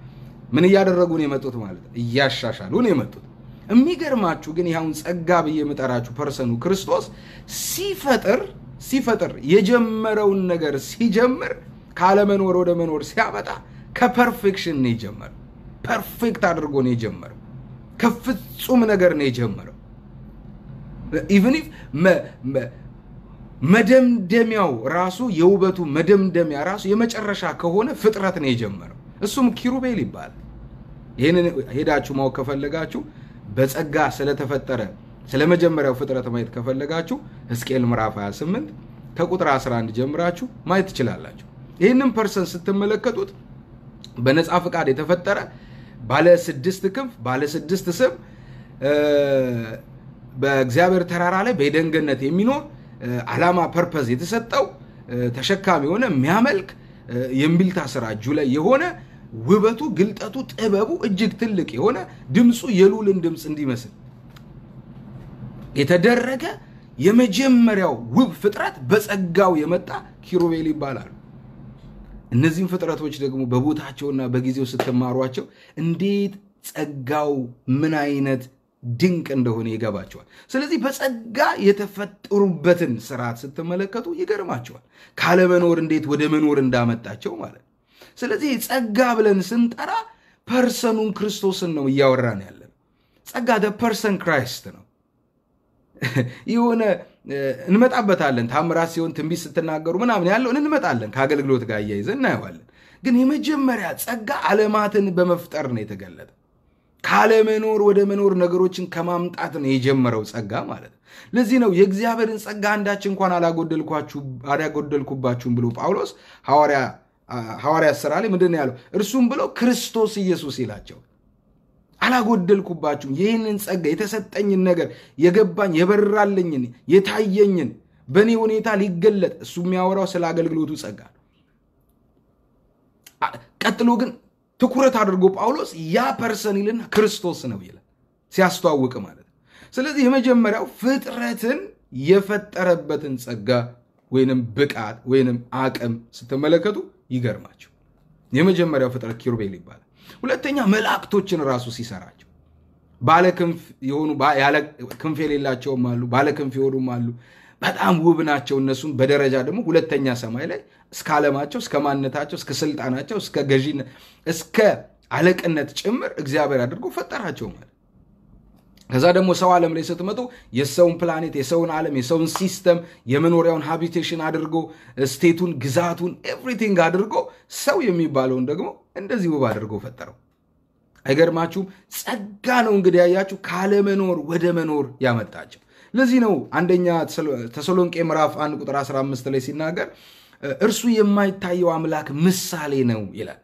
ምን እያደረጉ ነው የመጡት ማለት ነው? እያሻሻሉ ነው የመጡት። የሚገርማችሁ ግን ይኸውን ጸጋ ብዬ የምጠራችሁ ፐርሰኑ ክርስቶስ ሲፈጥር ሲፈጥር የጀመረውን ነገር ሲጀምር ካለመኖር ወደ መኖር ሲያመጣ ከፐርፌክሽን ነው የጀመረው። ፐርፌክት አድርጎ ነው የጀመረው። ከፍጹም ነገር ነው የጀመረው። ኢቨን ኢፍ መደምደሚያው ራሱ የውበቱ መደምደሚያ ራሱ የመጨረሻ ከሆነ ፍጥረት ነው የጀመረው። እሱም ኪሩቤል ይባላል። ይህንን ሄዳችሁ ማወቅ ከፈለጋችሁ በጸጋ ስለተፈጠረ ስለ መጀመሪያው ፍጥረት ማየት ከፈለጋችሁ ሕዝቅኤል ምዕራፍ 28 ከቁጥር 11 ጀምራችሁ ማየት ትችላላችሁ። ይህንን ፐርሰን ስትመለከቱት በነፃ ፈቃድ የተፈጠረ ባለ ስድስት ክንፍ ባለ ስድስት ስም በእግዚአብሔር ተራራ ላይ በኤደን ገነት የሚኖር ዓላማ ፐርፐዝ የተሰጠው ተሸካሚ የሆነ የሚያመልክ የእምቢልታ ስራ እጁ ላይ የሆነ ውበቱ፣ ግልጠቱ፣ ጥበቡ እጅግ ትልቅ የሆነ ድምፁ የሉልን ድምፅ እንዲመስል የተደረገ የመጀመሪያው ውብ ፍጥረት በጸጋው የመጣ ኪሩቤል ይባላሉ። እነዚህም ፍጥረቶች ደግሞ በቦታቸውና በጊዜው ስትማሯቸው እንዴት ጸጋው ምን አይነት ድንቅ እንደሆነ ይገባቸዋል። ስለዚህ በጸጋ የተፈጠሩበትን ስርዓት ስትመለከቱ ይገርማቸዋል። ካለመኖር እንዴት ወደ መኖር እንዳመጣቸው ማለት ነው። ስለዚህ ጸጋ ብለን ስንጠራ ፐርሰኑን ክርስቶስን ነው እያወራን ያለ ነው። ጸጋ ደ ፐርሰን ክራይስት ነው። የሆነ እንመጣበታለን። ታምራት ሲሆን ትንቢት ስትናገሩ ምናምን ያለውን እንመጣለን። ከአገልግሎት ጋር እያይዘን እናየዋለን። ግን የመጀመሪያ ጸጋ ዓለማትን በመፍጠር ነው የተገለጠ። ካለመኖር ወደ መኖር ነገሮችን ከማምጣት ነው የጀመረው ጸጋ ማለት ነው። ለዚህ ነው የእግዚአብሔርን ጸጋ አንዳች እንኳን አላጎደልኩባችሁም ብሎ ጳውሎስ ሐዋርያ ሐዋርያት ሥራ ላይ ምንድን ነው ያለው? እርሱም ብለው ክርስቶስ ኢየሱስ ይላቸው አላጎደልኩባችሁም። ይህንን ጸጋ የተሰጠኝን ነገር የገባኝ የበራልኝን የታየኝን በእኔ ሁኔታ ሊገለጥ እሱ የሚያወራው ስለ አገልግሎቱ ጸጋ ቀጥሎ ግን ትኩረት አድርጎ ጳውሎስ ያ ፐርሰን ይልና ክርስቶስ ነው ይላል ሲያስተዋውቅ ማለት ነው። ስለዚህ የመጀመሪያው ፍጥረትን የፈጠረበትን ጸጋ ወይንም ብቃት ወይንም አቅም ስትመለከቱ ይገርማቸው። የመጀመሪያው ፍጥረት ኪሩቤል ይባላል። ሁለተኛ መላእክቶችን ራሱ ሲሰራቸው ባለ ክንፍ የሆኑ ክንፍ የሌላቸውም አሉ፣ ባለ ክንፍ የሆኑም አሉ። በጣም ውብ ናቸው። እነሱም በደረጃ ደግሞ ሁለተኛ ሰማይ ላይ እስከ ዓለማቸው እስከ ማንነታቸው እስከ ስልጣናቸው እስከ ገዢነት እስከ አለቅነት ጭምር እግዚአብሔር አድርጎ ፈጠራቸው ማለት ከዛ ደግሞ ሰው ዓለም ላይ ስትመጡ የሰውን ፕላኔት የሰውን ዓለም የሰውን ሲስተም የመኖሪያውን ሃቢቴሽን አድርጎ ስቴቱን ግዛቱን ኤቭሪቲንግ አድርጎ ሰው የሚባለውን ደግሞ እንደዚህ ውብ አድርጎ ፈጠረው። አይገርማችሁም? ጸጋ ነው እንግዲህ ያያችሁ ካለመኖር ወደ መኖር ያመጣቸው። ለዚህ ነው አንደኛ ተሰሎንቄ ምዕራፍ 1 ቁጥር 15 ላይ ሲናገር እርሱ የማይታየው አምላክ ምሳሌ ነው ይላል።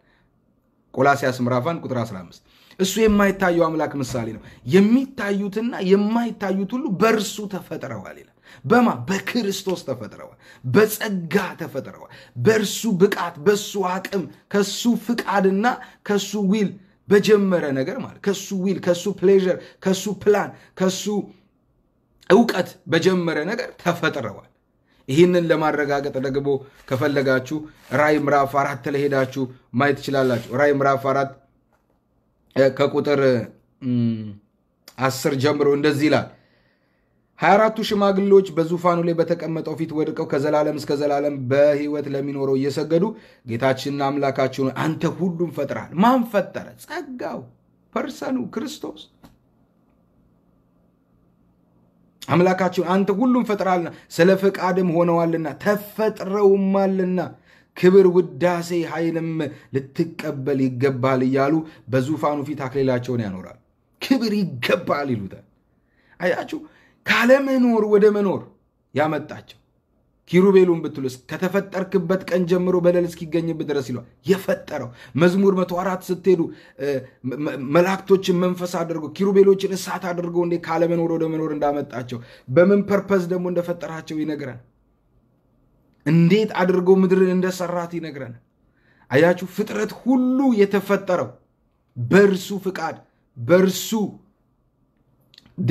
ቆላሲያስ ምዕራፍ 1 ቁጥር 15 እሱ የማይታየው አምላክ ምሳሌ ነው። የሚታዩትና የማይታዩት ሁሉ በእርሱ ተፈጥረዋል ይላል። በማ በክርስቶስ ተፈጥረዋል፣ በጸጋ ተፈጥረዋል። በእርሱ ብቃት፣ በእሱ አቅም፣ ከሱ ፍቃድና ከሱ ዊል በጀመረ ነገር ማለት ከሱ ዊል፣ ከሱ ፕሌዥር፣ ከሱ ፕላን፣ ከሱ እውቀት በጀመረ ነገር ተፈጥረዋል። ይህንን ለማረጋገጥ ደግሞ ከፈለጋችሁ ራይ ምዕራፍ አራት ለሄዳችሁ ማየት ትችላላችሁ። ራይ ምዕራፍ አራት ከቁጥር አስር ጀምሮ እንደዚህ ይላል። ሀያ አራቱ ሽማግሌዎች በዙፋኑ ላይ በተቀመጠው ፊት ወድቀው ከዘላለም እስከ ዘላለም በሕይወት ለሚኖረው እየሰገዱ ጌታችንና አምላካችን አንተ ሁሉም ፈጥረሃል። ማን ፈጠረ? ጸጋው ፐርሰኑ ክርስቶስ አምላካችን አንተ ሁሉም ፈጥረሃልና ስለ ፈቃድም ሆነዋልና ተፈጥረውማልና ክብር፣ ውዳሴ፣ ኃይልም ልትቀበል ይገባል እያሉ በዙፋኑ ፊት አክሊላቸውን ያኖራል። ክብር ይገባል ይሉታል። አያችሁ፣ ካለመኖር ወደ መኖር ያመጣቸው ኪሩቤሉን ብትሉስ ከተፈጠርክበት ቀን ጀምሮ በደል እስኪገኝብህ ድረስ ይሏል የፈጠረው መዝሙር መቶ አራት ስትሄዱ መላእክቶችን መንፈስ አድርጎ ኪሩቤሎችን እሳት አድርጎ እንዴ ካለመኖር ወደ መኖር እንዳመጣቸው በምን ፐርፐዝ ደግሞ እንደፈጠራቸው ይነግራል። እንዴት አድርጎ ምድርን እንደሰራት ይነግረናል። አያችሁ ፍጥረት ሁሉ የተፈጠረው በእርሱ ፍቃድ፣ በእርሱ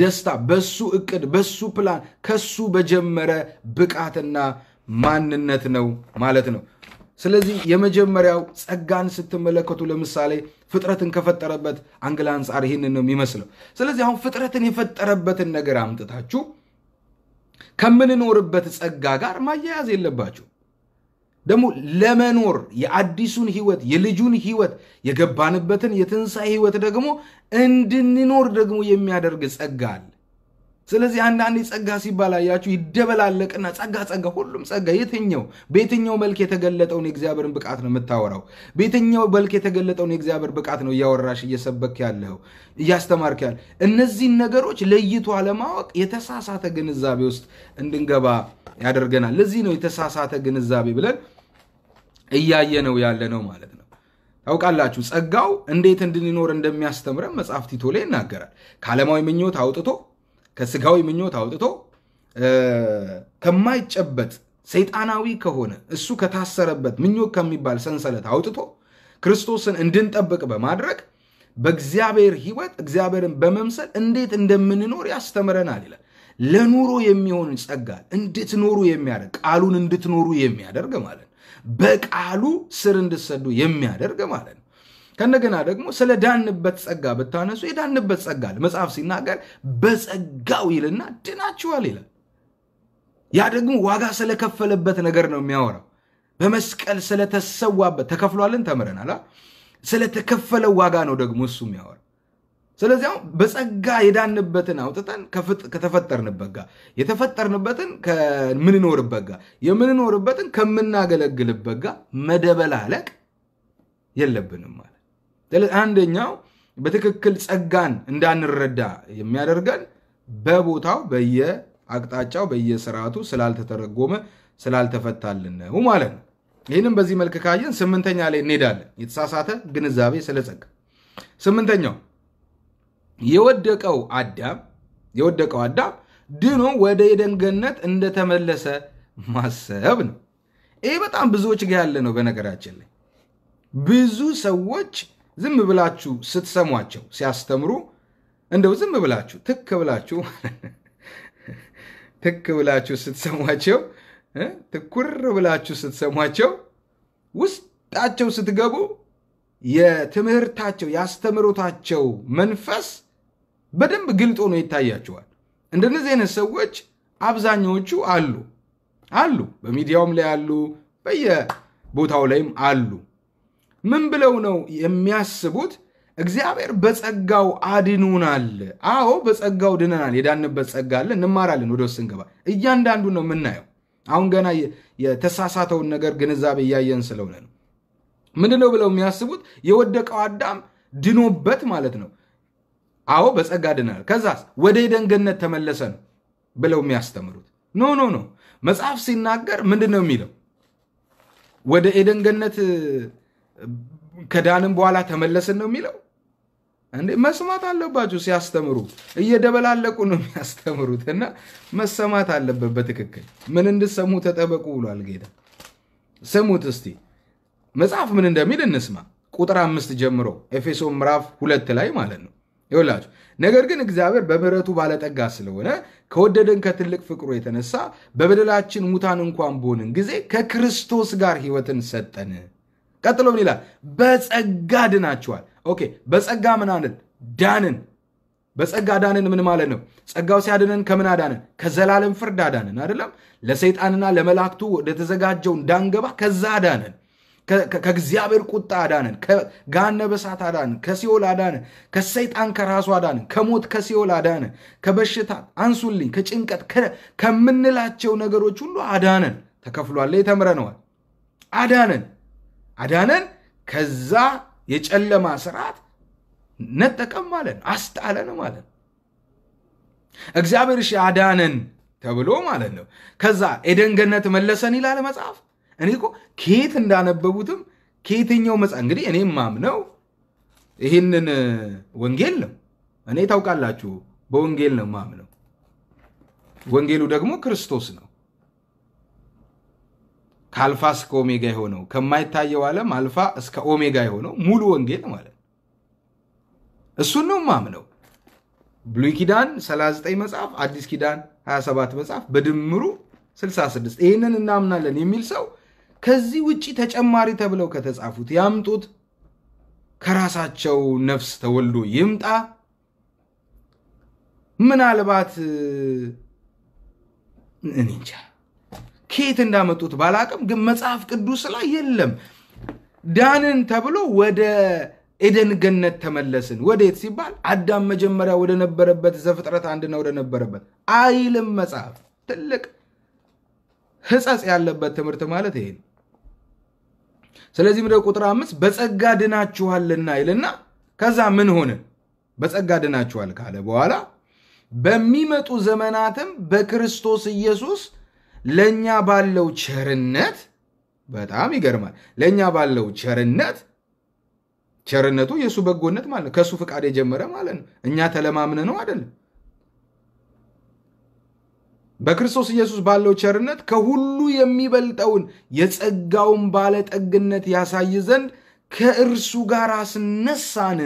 ደስታ፣ በሱ እቅድ፣ በሱ ፕላን፣ ከሱ በጀመረ ብቃትና ማንነት ነው ማለት ነው። ስለዚህ የመጀመሪያው ጸጋን ስትመለከቱ ለምሳሌ ፍጥረትን ከፈጠረበት አንግል አንጻር ይህንን ነው የሚመስለው። ስለዚህ አሁን ፍጥረትን የፈጠረበትን ነገር አምጥታችሁ ከምንኖርበት ጸጋ ጋር ማያያዝ የለባቸው ደግሞ ለመኖር የአዲሱን ህይወት የልጁን ህይወት የገባንበትን የትንሣኤ ህይወት ደግሞ እንድንኖር ደግሞ የሚያደርግ ጸጋ አለ። ስለዚህ አንዳንዴ ጸጋ ሲባል አያችሁ ይደበላለቅና ጸጋ ጸጋ ሁሉም ጸጋ የትኛው በየትኛው መልክ የተገለጠውን የእግዚአብሔርን ብቃት ነው የምታወራው? በየትኛው መልክ የተገለጠውን የእግዚአብሔር ብቃት ነው እያወራሽ እየሰበክ ያለው እያስተማርክ ያለ? እነዚህን ነገሮች ለይቶ አለማወቅ የተሳሳተ ግንዛቤ ውስጥ እንድንገባ ያደርገናል። ለዚህ ነው የተሳሳተ ግንዛቤ ብለን እያየ ነው ያለ ነው ማለት ነው። ታውቃላችሁ ጸጋው እንዴት እንድንኖር እንደሚያስተምረን መጽሐፍ ቲቶ ላይ ይናገራል። ከዓለማዊ ምኞት አውጥቶ ከስጋዊ ምኞት አውጥቶ ከማይጨበጥ ሰይጣናዊ ከሆነ እሱ ከታሰረበት ምኞት ከሚባል ሰንሰለት አውጥቶ ክርስቶስን እንድንጠብቅ በማድረግ በእግዚአብሔር ሕይወት እግዚአብሔርን በመምሰል እንዴት እንደምንኖር ያስተምረናል ይላል። ለኑሮ የሚሆን ጸጋ እንድትኖሩ የሚያደርግ ቃሉን እንድትኖሩ የሚያደርግ ማለት ነው። በቃሉ ስር እንድትሰዱ የሚያደርግ ማለት ነው። ከነገና ደግሞ ስለ ዳንበት ጸጋ ብታነሱ የዳንበት ጸጋ አለ። መጽሐፍ ሲናገር በጸጋው ይልና ድናችኋል ይላል። ያ ደግሞ ዋጋ ስለከፈለበት ነገር ነው የሚያወራው። በመስቀል ስለተሰዋበት ተከፍሏልን፣ ተምረናል። ስለተከፈለው ዋጋ ነው ደግሞ እሱ የሚያወራ ስለዚህ በጸጋ የዳንበትን አውጥተን ከተፈጠርንበት ጋር የተፈጠርንበትን ከምንኖርበት ጋር የምንኖርበትን ከምናገለግልበት ጋር መደበላለቅ የለብንም ስለዚህ አንደኛው በትክክል ጸጋን እንዳንረዳ የሚያደርገን በቦታው በየአቅጣጫው በየስርዓቱ ስላልተተረጎመ ስላልተፈታልን ነው ማለት ነው። ይህንም በዚህ መልክ ካየን ስምንተኛ ላይ እንሄዳለን። የተሳሳተ ግንዛቤ ስለ ጸጋ። ስምንተኛው የወደቀው አዳም የወደቀው አዳም ድኖ ወደ ኤደን ገነት እንደተመለሰ ማሰብ ነው። ይሄ በጣም ብዙዎች ጋር ያለ ነው። በነገራችን ላይ ብዙ ሰዎች ዝም ብላችሁ ስትሰሟቸው ሲያስተምሩ እንደው ዝም ብላችሁ ትክ ብላችሁ (laughs) ትክ ብላችሁ ስትሰሟቸው ትኩር ብላችሁ ስትሰሟቸው ውስጣቸው ስትገቡ የትምህርታቸው የአስተምሮታቸው መንፈስ በደንብ ግልጥ ሆኖ ይታያቸዋል። እንደነዚህ አይነት ሰዎች አብዛኛዎቹ አሉ አሉ፣ በሚዲያውም ላይ አሉ፣ በየቦታው ላይም አሉ። ምን ብለው ነው የሚያስቡት? እግዚአብሔር በጸጋው አድኑናል። አዎ በጸጋው ድነናል። የዳንበት ጸጋ አለ። እንማራለን። ወደ ውስጥ ስንገባ እያንዳንዱ ነው የምናየው። አሁን ገና የተሳሳተውን ነገር ግንዛቤ እያየን ስለሆነ ነው። ምንድነው ብለው የሚያስቡት? የወደቀው አዳም ድኖበት ማለት ነው። አዎ በጸጋ ድነናል፣ ከዛስ ወደ ኤደን ገነት ተመለሰ ነው ብለው የሚያስተምሩት። ኖ ኖ ኖ፣ መጽሐፍ ሲናገር ምንድን ነው የሚለው? ወደ ኤደን ገነት ከዳንም በኋላ ተመለስን ነው የሚለው። እንዴ መስማት አለባችሁ። ሲያስተምሩ እየደበላለቁ ነው የሚያስተምሩት፣ እና መሰማት አለበት በትክክል ምን እንድሰሙ ተጠበቁ ብሏል ጌታ። ስሙት እስቲ መጽሐፍ ምን እንደሚል እንስማ። ቁጥር አምስት ጀምሮ ኤፌሶ ምዕራፍ ሁለት ላይ ማለት ነው ይውላችሁ ነገር ግን እግዚአብሔር በምሕረቱ ባለጠጋ ስለሆነ ከወደደን ከትልቅ ፍቅሩ የተነሳ በበደላችን ሙታን እንኳን በሆንን ጊዜ ከክርስቶስ ጋር ሕይወትን ሰጠን ቀጥሎ ምን ይላል? በጸጋ ድናችኋል። ኦኬ በጸጋ ምን አለን? ዳንን። በጸጋ ዳንን ምን ማለት ነው? ጸጋው ሲያድነን ከምን አዳነን? ከዘላለም ፍርድ አዳነን። አይደለም ለሰይጣንና ለመላእክቱ ወደተዘጋጀው እንዳንገባ ከዛ አዳነን። ከእግዚአብሔር ቁጣ አዳነን፣ ከጋነ በሳት አዳነን፣ ከሲኦል አዳነን፣ ከሰይጣን ከራሱ አዳነን፣ ከሞት ከሲኦል አዳነን፣ ከበሽታ አንሱልኝ፣ ከጭንቀት ከምንላቸው ነገሮች ሁሉ አዳነን። ተከፍሏል፣ ተምረነዋል፣ አዳነን። አዳነን ከዛ የጨለማ ስርዓት ነጠቀም ማለት ነው። አስጣለን ማለት ነው። እግዚአብሔር እሺ አዳነን ተብሎ ማለት ነው። ከዛ ኤደን ገነት መለሰን ይላል መጽሐፍ። እኔ እኮ ከየት እንዳነበቡትም ከየትኛው መጽሐፍ እንግዲህ እኔ ማምነው ይህንን ወንጌል ነው። እኔ ታውቃላችሁ፣ በወንጌል ነው ማምነው። ወንጌሉ ደግሞ ክርስቶስ ነው። ከአልፋ እስከ ኦሜጋ የሆነው ከማይታየው ዓለም አልፋ እስከ ኦሜጋ የሆነው ሙሉ ወንጌል ማለት እሱን ነው ማምነው። ብሉይ ኪዳን 39 መጽሐፍ፣ አዲስ ኪዳን 27 መጽሐፍ በድምሩ 66 ይህንን እናምናለን የሚል ሰው ከዚህ ውጭ ተጨማሪ ተብለው ከተጻፉት ያምጡት፣ ከራሳቸው ነፍስ ተወልዶ ይምጣ። ምናልባት እኔ እንጃ ከየት እንዳመጡት ባላቅም፣ ግን መጽሐፍ ቅዱስ ላይ የለም ዳንን ተብሎ ወደ ኤደን ገነት ተመለስን። ወዴት ሲባል አዳም መጀመሪያ ወደ ነበረበት ዘፍጥረት አንድና ወደ ነበረበት አይልም መጽሐፍ። ትልቅ ሕጸጽ ያለበት ትምህርት ማለት ይሄ ስለዚህ ምደ ቁጥር አምስት በጸጋ ድናችኋልና ይልና ከዛ ምን ሆነ? በጸጋ ድናችኋል ካለ በኋላ በሚመጡ ዘመናትም በክርስቶስ ኢየሱስ ለእኛ ባለው ቸርነት በጣም ይገርማል። ለእኛ ባለው ቸርነት ቸርነቱ የእሱ በጎነት ማለት ከእሱ ፍቃድ የጀመረ ማለት ነው። እኛ ተለማምነ ነው አይደለም። በክርስቶስ ኢየሱስ ባለው ቸርነት ከሁሉ የሚበልጠውን የጸጋውን ባለጠግነት ያሳይ ዘንድ ከእርሱ ጋር አስነሳን።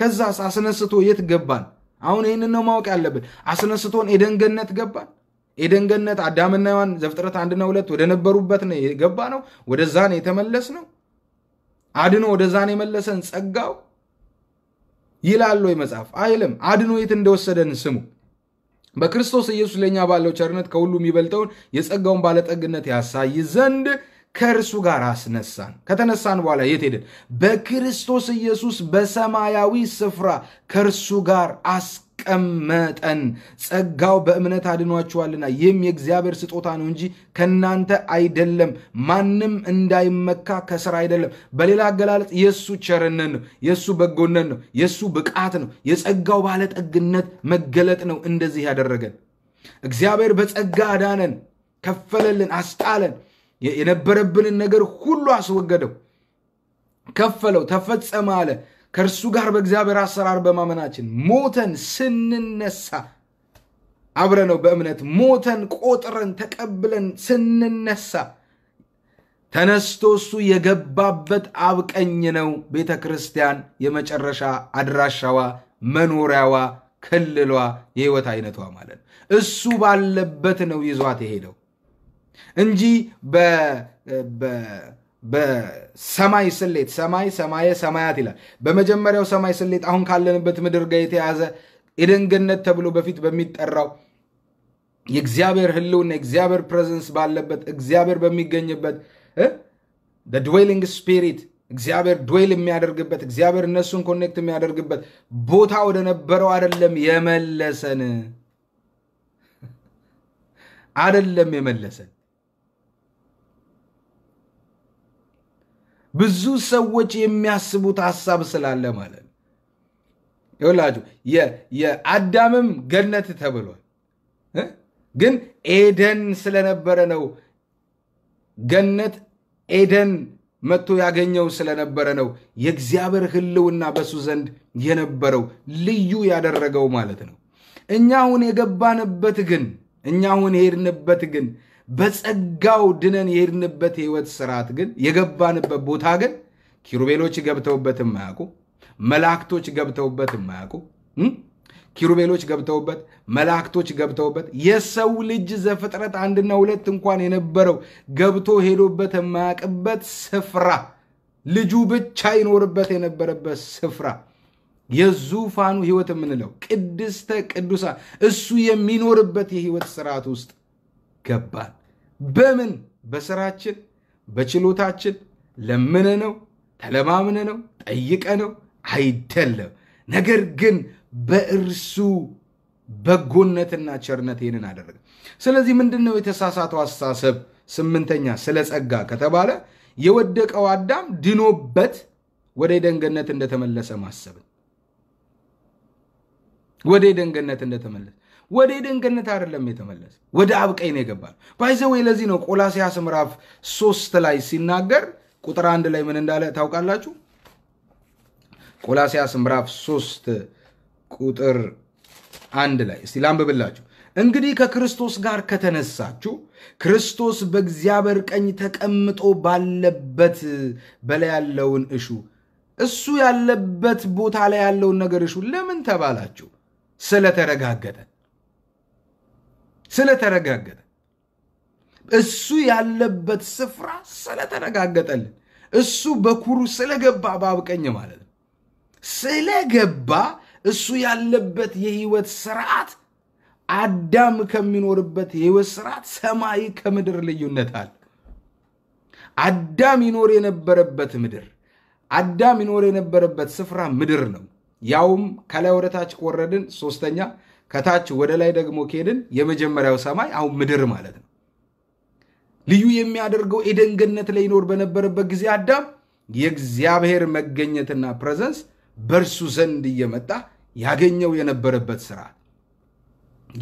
ከዛስ አስነስቶ የት ገባን? አሁን ይህንን ነው ማወቅ ያለብን። አስነስቶን ኤደን ገነት ገባን። ኤደን ገነት አዳምና ሔዋን ዘፍጥረት አንድና ሁለት ወደ ነበሩበት ነው የገባ ነው። ወደዛ ነው የተመለስ ነው። አድኖ ወደዛ ነው የመለሰን ጸጋው ይላል ወይ መጽሐፍ? አይልም። አድኖ የት እንደወሰደን ስሙ። በክርስቶስ ኢየሱስ ለእኛ ባለው ቸርነት ከሁሉ የሚበልጠውን የጸጋውን ባለጠግነት ያሳይ ዘንድ ከእርሱ ጋር አስነሳን። ከተነሳን በኋላ የት ሄደን? በክርስቶስ ኢየሱስ በሰማያዊ ስፍራ ከእርሱ ጋር አስ አስቀመጠን። ጸጋው በእምነት አድኗችኋልና ይህም የእግዚአብሔር ስጦታ ነው እንጂ ከእናንተ አይደለም፣ ማንም እንዳይመካ ከስራ አይደለም። በሌላ አገላለጽ የእሱ ቸርነት ነው፣ የእሱ በጎነት ነው፣ የእሱ ብቃት ነው፣ የጸጋው ባለጠግነት መገለጥ ነው። እንደዚህ ያደረገን እግዚአብሔር በጸጋ አዳነን፣ ከፈለልን፣ አስጣለን። የነበረብንን ነገር ሁሉ አስወገደው፣ ከፈለው፣ ተፈጸመ አለ። ከእርሱ ጋር በእግዚአብሔር አሰራር በማመናችን ሞተን ስንነሳ አብረ ነው በእምነት ሞተን ቆጥረን ተቀብለን ስንነሳ ተነስቶ እሱ የገባበት አብቀኝ ነው። ቤተ ክርስቲያን የመጨረሻ አድራሻዋ፣ መኖሪያዋ፣ ክልሏ፣ የህይወት አይነቷ ማለት ነው። እሱ ባለበት ነው ይዟት የሄደው እንጂ በሰማይ ስሌት ሰማይ ሰማየ ሰማያት ይላል። በመጀመሪያው ሰማይ ስሌት አሁን ካለንበት ምድር ጋር የተያዘ የደንገነት ተብሎ በፊት በሚጠራው የእግዚአብሔር ህልውና የእግዚአብሔር ፕሬዘንስ ባለበት እግዚአብሔር በሚገኝበት በድዌሊንግ ስፒሪት እግዚአብሔር ድዌል የሚያደርግበት እግዚአብሔር እነሱን ኮኔክት የሚያደርግበት ቦታ ወደ ነበረው አደለም የመለሰን አደለም የመለሰን ብዙ ሰዎች የሚያስቡት ሀሳብ ስላለ ማለት ነው። ወላጁ የአዳምም ገነት ተብሏል። ግን ኤደን ስለነበረ ነው ገነት ኤደን መጥቶ ያገኘው ስለነበረ ነው የእግዚአብሔር ሕልውና በሱ ዘንድ የነበረው ልዩ ያደረገው ማለት ነው። እኛ አሁን የገባንበት ግን እኛ አሁን የሄድንበት ግን በጸጋው ድነን የሄድንበት የህይወት ስርዓት ግን የገባንበት ቦታ ግን ኪሩቤሎች ገብተውበት የማያውቁ መላእክቶች ገብተውበት የማያውቁ ኪሩቤሎች ገብተውበት መላእክቶች ገብተውበት የሰው ልጅ ዘፍጥረት አንድና ሁለት እንኳን የነበረው ገብቶ ሄዶበት የማያውቅበት ስፍራ ልጁ ብቻ ይኖርበት የነበረበት ስፍራ የዙፋኑ ህይወት የምንለው ቅድስተ ቅዱሳን እሱ የሚኖርበት የህይወት ስርዓት ውስጥ ገባል። በምን በስራችን በችሎታችን ለምነ ነው ተለማምነ ነው ጠይቀ ነው አይደለም። ነገር ግን በእርሱ በጎነትና ቸርነት ይህንን አደረገ። ስለዚህ ምንድን ነው የተሳሳተው አስተሳሰብ? ስምንተኛ ስለ ጸጋ ከተባለ የወደቀው አዳም ድኖበት ወደ ደንገነት እንደተመለሰ ማሰብን ወደ ደንገነት እንደተመለሰ ወደ ኤደን ገነት አይደለም የተመለሰ፣ ወደ አብቀይ ነው የገባል። ባይዘወይ ለዚህ ነው ቆላሲያስ ምዕራፍ ሶስት ላይ ሲናገር ቁጥር አንድ ላይ ምን እንዳለ ታውቃላችሁ? ቆላሲያስ ምዕራፍ ሶስት ቁጥር አንድ ላይ እስቲ ላንብብላችሁ። እንግዲህ ከክርስቶስ ጋር ከተነሳችሁ ክርስቶስ በእግዚአብሔር ቀኝ ተቀምጦ ባለበት በላይ ያለውን እሹ እሱ ያለበት ቦታ ላይ ያለውን ነገር እሹ። ለምን ተባላችሁ? ስለተረጋገጠ ስለተረጋገጠ እሱ ያለበት ስፍራ ስለተረጋገጠልን እሱ በኩሩ ስለገባ በአብቀኝ ማለት ነው ስለገባ እሱ ያለበት የህይወት ስርዓት አዳም ከሚኖርበት የህይወት ስርዓት ሰማይ ከምድር ልዩነት አለ። አዳም ይኖር የነበረበት ምድር አዳም ይኖር የነበረበት ስፍራ ምድር ነው። ያውም ከላይ ወደታች ከወረድን ሶስተኛ ከታች ወደ ላይ ደግሞ ከሄድን የመጀመሪያው ሰማይ አሁን ምድር ማለት ነው። ልዩ የሚያደርገው ኤደን ገነት ላይ ይኖር በነበረበት ጊዜ አዳም የእግዚአብሔር መገኘትና ፕሬዘንስ በእርሱ ዘንድ እየመጣ ያገኘው የነበረበት ስራ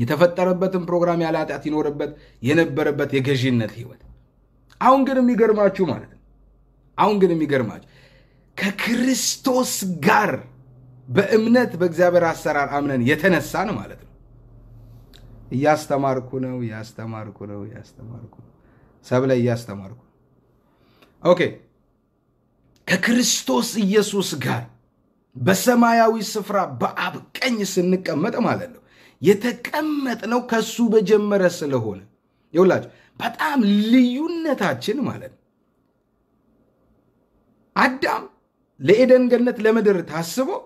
የተፈጠረበትን ፕሮግራም ያለ ኃጢአት ይኖርበት የነበረበት የገዢነት ህይወት። አሁን ግን የሚገርማችሁ ማለት ነው። አሁን ግን የሚገርማችሁ ከክርስቶስ ጋር በእምነት በእግዚአብሔር አሰራር አምነን የተነሳን ማለት ነው። እያስተማርኩ ነው እያስተማርኩ ነው እያስተማርኩ ነው ሰብለ እያስተማርኩ ነው። ኦኬ ከክርስቶስ ኢየሱስ ጋር በሰማያዊ ስፍራ በአብ ቀኝ ስንቀመጥ ማለት ነው የተቀመጥነው ከሱ በጀመረ ስለሆነ ይውላችሁ በጣም ልዩነታችን ማለት ነው። አዳም ለኤደን ገነት ለምድር ታስበው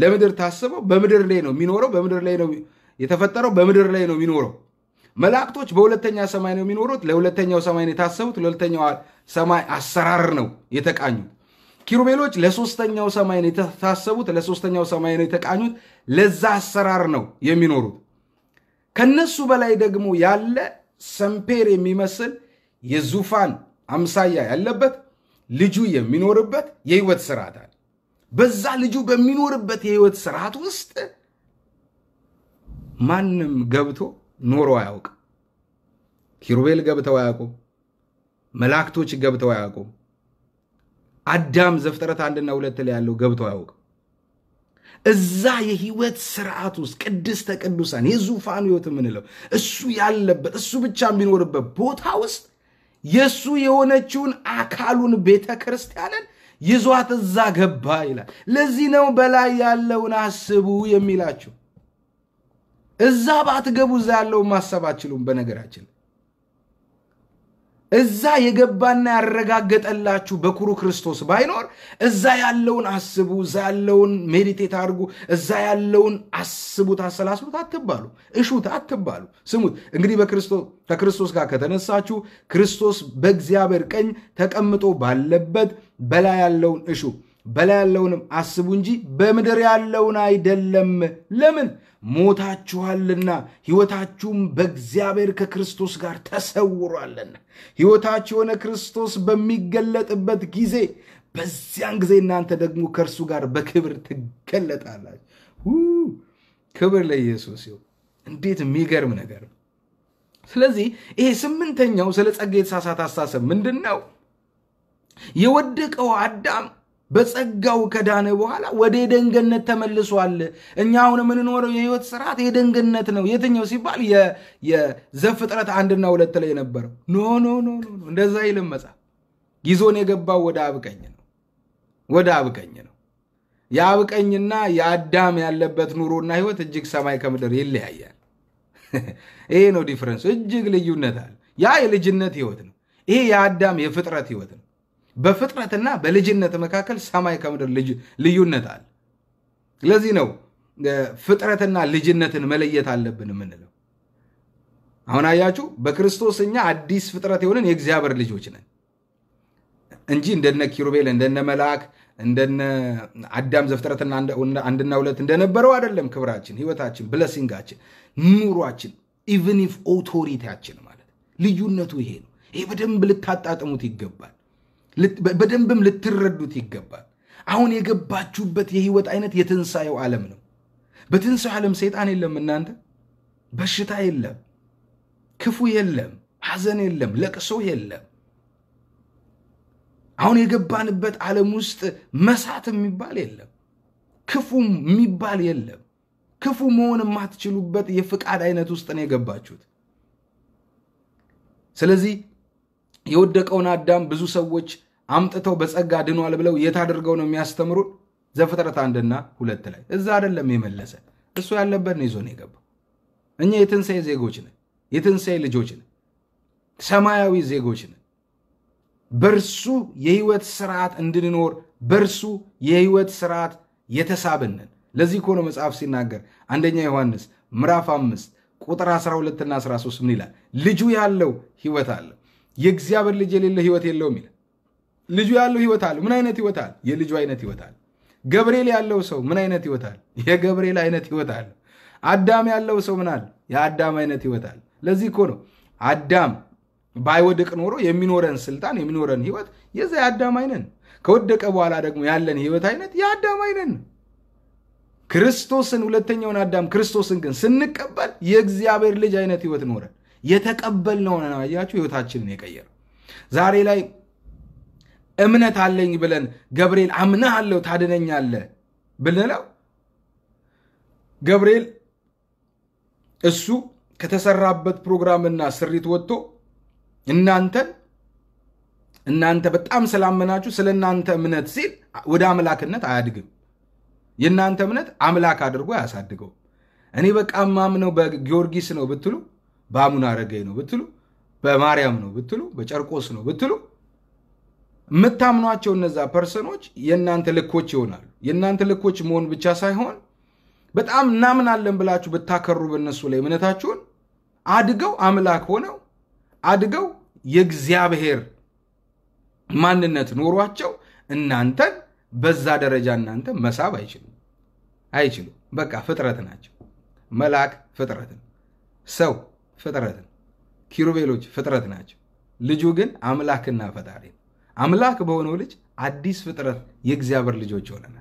ለምድር ታስበው በምድር ላይ ነው የሚኖረው፣ በምድር ላይ ነው የተፈጠረው፣ በምድር ላይ ነው የሚኖረው። መላእክቶች በሁለተኛ ሰማይ ነው የሚኖሩት። ለሁለተኛው ሰማይ ነው የታሰቡት። ለሁለተኛው ሰማይ አሰራር ነው የተቃኙት። ኪሩቤሎች ለሶስተኛው ሰማይ ነው የታሰቡት። ለሶስተኛው ሰማይ ነው የተቃኙት። ለዛ አሰራር ነው የሚኖሩት። ከነሱ በላይ ደግሞ ያለ ሰምፔር የሚመስል የዙፋን አምሳያ ያለበት ልጁ የሚኖርበት የህይወት ስርዓት አለ። በዛ ልጁ በሚኖርበት የህይወት ስርዓት ውስጥ ማንም ገብቶ ኖሮ አያውቅ። ኪሩቤል ገብተው አያውቁም። መላእክቶች ገብተው አያውቁም። አዳም ዘፍጥረት አንድና ሁለት ላይ ያለው ገብተው አያውቅም። እዛ የህይወት ስርዓት ውስጥ ቅድስተ ቅዱሳን የዙፋኑ ህይወት የምንለው እሱ ያለበት እሱ ብቻ የሚኖርበት ቦታ ውስጥ የእሱ የሆነችውን አካሉን ቤተ ክርስቲያንን ይዟት እዛ ገባ ይላል። ለዚህ ነው በላይ ያለውን አስቡ የሚላችሁ። እዛ ባትገቡ እዛ ያለውን ማሰብ አችሉም። በነገራችን እዛ የገባና ያረጋገጠላችሁ በኩሩ ክርስቶስ ባይኖር እዛ ያለውን አስቡ፣ እዛ ያለውን ሜዲቴት አድርጉ፣ እዛ ያለውን አስቡት፣ አሰላስሉት አትባሉ፣ እሹት አትባሉ። ስሙት እንግዲህ ከክርስቶስ ጋር ከተነሳችሁ ክርስቶስ በእግዚአብሔር ቀኝ ተቀምጦ ባለበት በላይ ያለውን እሹ በላይ ያለውንም አስቡ እንጂ በምድር ያለውን አይደለም። ለምን ሞታችኋልና፣ ሕይወታችሁም በእግዚአብሔር ከክርስቶስ ጋር ተሰውሯልና። ሕይወታችሁ የሆነ ክርስቶስ በሚገለጥበት ጊዜ፣ በዚያን ጊዜ እናንተ ደግሞ ከእርሱ ጋር በክብር ትገለጣላችሁ። ክብር ለኢየሱስ ይሁን። እንዴት የሚገርም ነገር ነው! ስለዚህ ይሄ ስምንተኛው ስለ ጸጋ የተሳሳተ አስተሳሰብ ምንድን ነው? የወደቀው አዳም በጸጋው ከዳነ በኋላ ወደ የደንገነት ተመልሷል። እኛ አሁን የምንኖረው የህይወት ስርዓት የደንገነት ነው። የትኛው ሲባል የዘፍጥረት አንድና ሁለት ላይ የነበረው ኖ ኖ ኖ እንደዛ ይልም መጽሐፍ ይዞን የገባው ወደ አብቀኝ ነው። ወደ አብቀኝ ነው። የአብቀኝና የአዳም ያለበት ኑሮና ህይወት እጅግ ሰማይ ከምድር ይለያያል። (laughs) ይሄ ነው ዲፍረንሱ። እጅግ ልዩነት አለ። ያ የልጅነት ህይወት ነው። ይሄ የአዳም የፍጥረት ህይወት ነው። በፍጥረትና በልጅነት መካከል ሰማይ ከምድር ልዩነት አለ። ለዚህ ነው ፍጥረትና ልጅነትን መለየት አለብን የምንለው። አሁን አያችሁ፣ በክርስቶስ እኛ አዲስ ፍጥረት የሆንን የእግዚአብሔር ልጆች ነን እንጂ እንደነ ኪሩቤል እንደነ መልአክ እንደነ አዳም ዘፍጥረትና አንድና ሁለት እንደነበረው አይደለም። ክብራችን፣ ህይወታችን፣ ብለሲንጋችን፣ ኑሯችን ኢቭን ኢፍ ኦቶሪቲያችን ማለት ልዩነቱ ይሄ ነው። ይሄ በደንብ ልታጣጥሙት ይገባል። በደንብም ልትረዱት ይገባል። አሁን የገባችሁበት የህይወት አይነት የትንሣኤው ዓለም ነው። በትንሣኤው ዓለም ሰይጣን የለም፣ እናንተ በሽታ የለም፣ ክፉ የለም፣ ሐዘን የለም፣ ለቅሶ የለም። አሁን የገባንበት ዓለም ውስጥ መሳት የሚባል የለም፣ ክፉ የሚባል የለም። ክፉ መሆን የማትችሉበት የፍቃድ አይነት ውስጥ ነው የገባችሁት። ስለዚህ የወደቀውን አዳም ብዙ ሰዎች አምጥተው በጸጋ ድኗል ብለው የት አድርገው ነው የሚያስተምሩን? ዘፍጥረት አንድና ሁለት ላይ እዛ አይደለም የመለሰ እሱ ያለበትን ይዞ ነው የገባው። እኛ የትንሣኤ ዜጎች ነን፣ የትንሣኤ ልጆች ነን፣ ሰማያዊ ዜጎች ነን። በእርሱ የህይወት ስርዓት እንድንኖር በእርሱ የህይወት ስርዓት የተሳብን ለዚህ ከሆነ መጽሐፍ ሲናገር አንደኛ ዮሐንስ ምዕራፍ አምስት ቁጥር 12ና 13 ምን ይላል? ልጁ ያለው ህይወት አለው፣ የእግዚአብሔር ልጅ የሌለው ህይወት የለውም ይላል። ልጁ ያለው ይወታል። ምን አይነት ይወታል? የልጁ አይነት ይወታል። ገብርኤል ያለው ሰው ምን አይነት ይወታል? የገብርኤል አይነት ይወታል። አዳም ያለው ሰው አለ? የአዳም አይነት ይወታል። ለዚህ እኮ ነው አዳም ባይወድቅ ኖሮ የሚኖረን ስልጣን የሚኖረን ህይወት የዛ የአዳም አይነን፣ ከወደቀ በኋላ ደግሞ ያለን ህይወት አይነት የአዳም አይነን። ክርስቶስን ሁለተኛውን አዳም ክርስቶስን ግን ስንቀበል የእግዚአብሔር ልጅ አይነት ህይወት ኖረን የተቀበልነው ነው። አያችሁ ህይወታችንን የቀየረው ዛሬ ላይ እምነት አለኝ ብለን ገብርኤል አምነህ አለው ታድነኛለህ ብንለው ገብርኤል እሱ ከተሰራበት ፕሮግራምና ስሪት ወጥቶ እናንተን እናንተ በጣም ስላመናችሁ ስለ እናንተ እምነት ሲል ወደ አምላክነት አያድግም። የእናንተ እምነት አምላክ አድርጎ አያሳድገውም። እኔ በቃ ማምነው በጊዮርጊስ ነው ብትሉ፣ በአቡነ አረጋዊ ነው ብትሉ፣ በማርያም ነው ብትሉ፣ በጨርቆስ ነው ብትሉ የምታምኗቸው እነዛ ፐርሰኖች የእናንተ ልኮች ይሆናሉ። የእናንተ ልኮች መሆን ብቻ ሳይሆን በጣም እናምናለን ብላችሁ ብታከሩ በእነሱ ላይ እምነታችሁን አድገው አምላክ ሆነው አድገው የእግዚአብሔር ማንነት ኖሯቸው እናንተን በዛ ደረጃ እናንተ መሳብ አይችሉም አይችሉም። በቃ ፍጥረት ናቸው። መልአክ ፍጥረት ነው። ሰው ፍጥረት ነው። ኪሩቤሎች ፍጥረት ናቸው። ልጁ ግን አምላክና ፈጣሪ ነው። አምላክ በሆነው ልጅ አዲስ ፍጥረት የእግዚአብሔር ልጆች ሆነናል።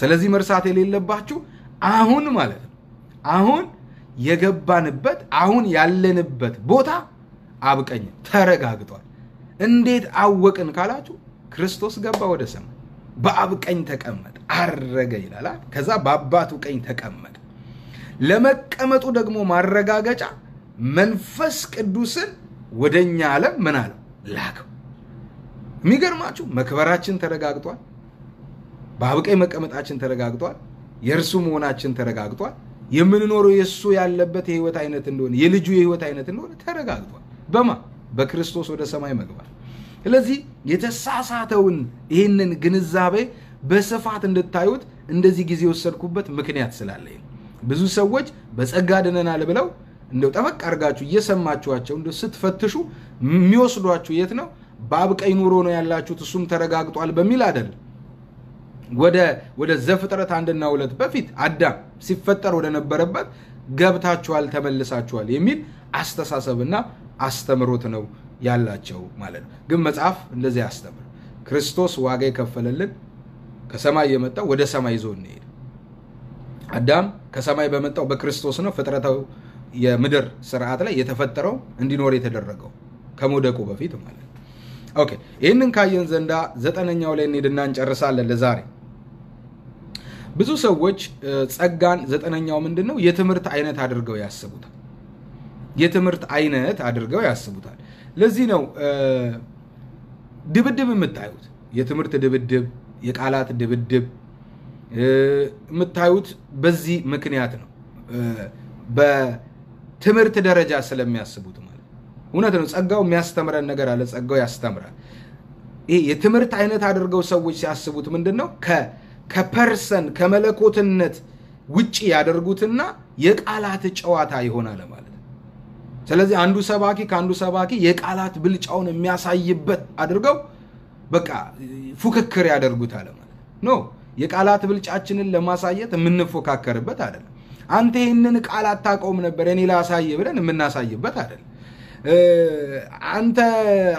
ስለዚህ መርሳት የሌለባችሁ አሁን ማለት ነው አሁን የገባንበት አሁን ያለንበት ቦታ አብቀኝ ተረጋግጧል። እንዴት አወቅን ካላችሁ ክርስቶስ ገባ ወደ ሰማይ በአብ ቀኝ ተቀመጠ፣ አረገ ይላል። ከዛ በአባቱ ቀኝ ተቀመጠ። ለመቀመጡ ደግሞ ማረጋገጫ መንፈስ ቅዱስን ወደኛ ዓለም ምን አለው ላከው። የሚገርማችሁ መክበራችን ተረጋግጧል። በአብቀኝ መቀመጣችን ተረጋግጧል። የእርሱ መሆናችን ተረጋግጧል። የምንኖረው የእሱ ያለበት የህይወት አይነት እንደሆነ የልጁ የህይወት አይነት እንደሆነ ተረጋግጧል። በማ በክርስቶስ ወደ ሰማይ መግባት። ስለዚህ የተሳሳተውን ይህንን ግንዛቤ በስፋት እንድታዩት እንደዚህ ጊዜ የወሰድኩበት ምክንያት ስላለኝ ብዙ ሰዎች በጸጋ ድነናል ብለው እንደው ጠበቅ አድርጋችሁ እየሰማችኋቸው እንደው ስትፈትሹ የሚወስዷችሁ የት ነው? በአብቀኝ ኑሮ ነው ያላችሁት እሱም ተረጋግጧል በሚል አደል ወደ ወደ ዘፍጥረት አንድና ሁለት በፊት አዳም ሲፈጠር ወደ ነበረበት ገብታችኋል ተመልሳችኋል የሚል አስተሳሰብና አስተምሮት ነው ያላቸው ማለት ነው። ግን መጽሐፍ እንደዚህ አስተምር ክርስቶስ ዋጋ የከፈለልን ከሰማይ የመጣው ወደ ሰማይ ይዞ እንሄድ። አዳም ከሰማይ በመጣው በክርስቶስ ነው ፍጥረታዊ የምድር ስርዓት ላይ የተፈጠረው እንዲኖር የተደረገው ከመውደቁ በፊት ማለት ነው። ኦኬ ይህንን ካየን ዘንዳ ዘጠነኛው ላይ እንሄድና እንጨርሳለን ለዛሬ። ብዙ ሰዎች ጸጋን ዘጠነኛው ምንድን ነው የትምህርት አይነት አድርገው ያስቡታል። የትምህርት አይነት አድርገው ያስቡታል። ለዚህ ነው ድብድብ የምታዩት፣ የትምህርት ድብድብ፣ የቃላት ድብድብ የምታዩት በዚህ ምክንያት ነው። በትምህርት ደረጃ ስለሚያስቡት እውነት ነው። ጸጋው የሚያስተምረን ነገር አለ። ጸጋው ያስተምራል። ይሄ የትምህርት አይነት አድርገው ሰዎች ሲያስቡት ምንድን ነው ከፐርሰን ከመለኮትነት ውጭ ያደርጉትና የቃላት ጨዋታ ይሆናል ማለት ነው። ስለዚህ አንዱ ሰባኪ ከአንዱ ሰባኪ የቃላት ብልጫውን የሚያሳይበት አድርገው በቃ ፉክክር ያደርጉታል ማለት ኖ የቃላት ብልጫችንን ለማሳየት የምንፎካከርበት አይደለም። አንተ ይህንን ቃል አታውቀውም ነበር እኔ ላሳይ ብለን የምናሳይበት አይደለም። አንተ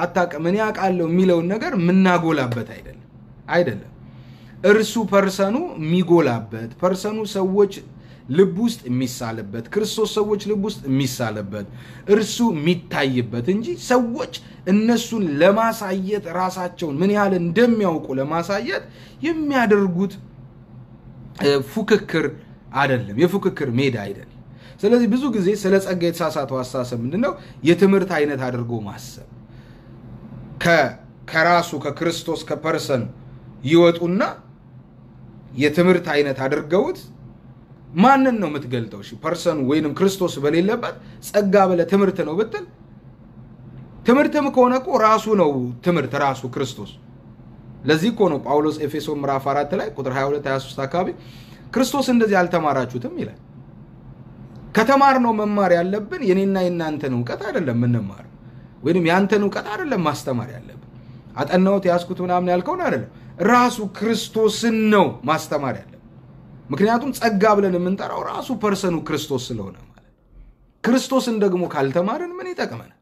አታውቅም እኔ አውቃለሁ የሚለውን ነገር የምናጎላበት አይደለም አይደለም። እርሱ ፐርሰኑ የሚጎላበት ፐርሰኑ ሰዎች ልብ ውስጥ የሚሳልበት ክርስቶስ ሰዎች ልብ ውስጥ የሚሳልበት እርሱ የሚታይበት እንጂ ሰዎች እነሱን ለማሳየት ራሳቸውን ምን ያህል እንደሚያውቁ ለማሳየት የሚያደርጉት ፉክክር አይደለም፣ የፉክክር ሜዳ አይደለም። ስለዚህ ብዙ ጊዜ ስለ ጸጋ የተሳሳተው አስተሳሰብ ምንድነው? የትምህርት አይነት አድርጎ ማሰብ ከራሱ ከክርስቶስ ከፐርሰኑ ይወጡና የትምህርት አይነት አድርገውት ማንን ነው የምትገልጠው? እሺ ፐርሰኑ ወይንም ክርስቶስ በሌለበት ጸጋ ብለ ትምህርት ነው ብትል ትምህርትም ከሆነ እኮ ራሱ ነው ትምህርት ራሱ ክርስቶስ። ለዚህ እኮ ነው ጳውሎስ ኤፌሶን ምዕራፍ 4 ላይ ቁጥር 22 23 አካባቢ ክርስቶስ እንደዚህ አልተማራችሁትም ይላል ከተማር ነው መማር ያለብን። የኔና የናንተን እውቀት አይደለም የምንማር፣ ወይም ያንተን እውቀት አይደለም ማስተማር ያለብን። አጠናሁት ያስኩት ምናምን ያልከውን አይደለም፣ ራሱ ክርስቶስን ነው ማስተማር ያለብን። ምክንያቱም ጸጋ ብለን የምንጠራው ራሱ ፐርሰኑ ክርስቶስ ስለሆነ ማለት ክርስቶስን ደግሞ ካልተማርን ምን ይጠቅመናል?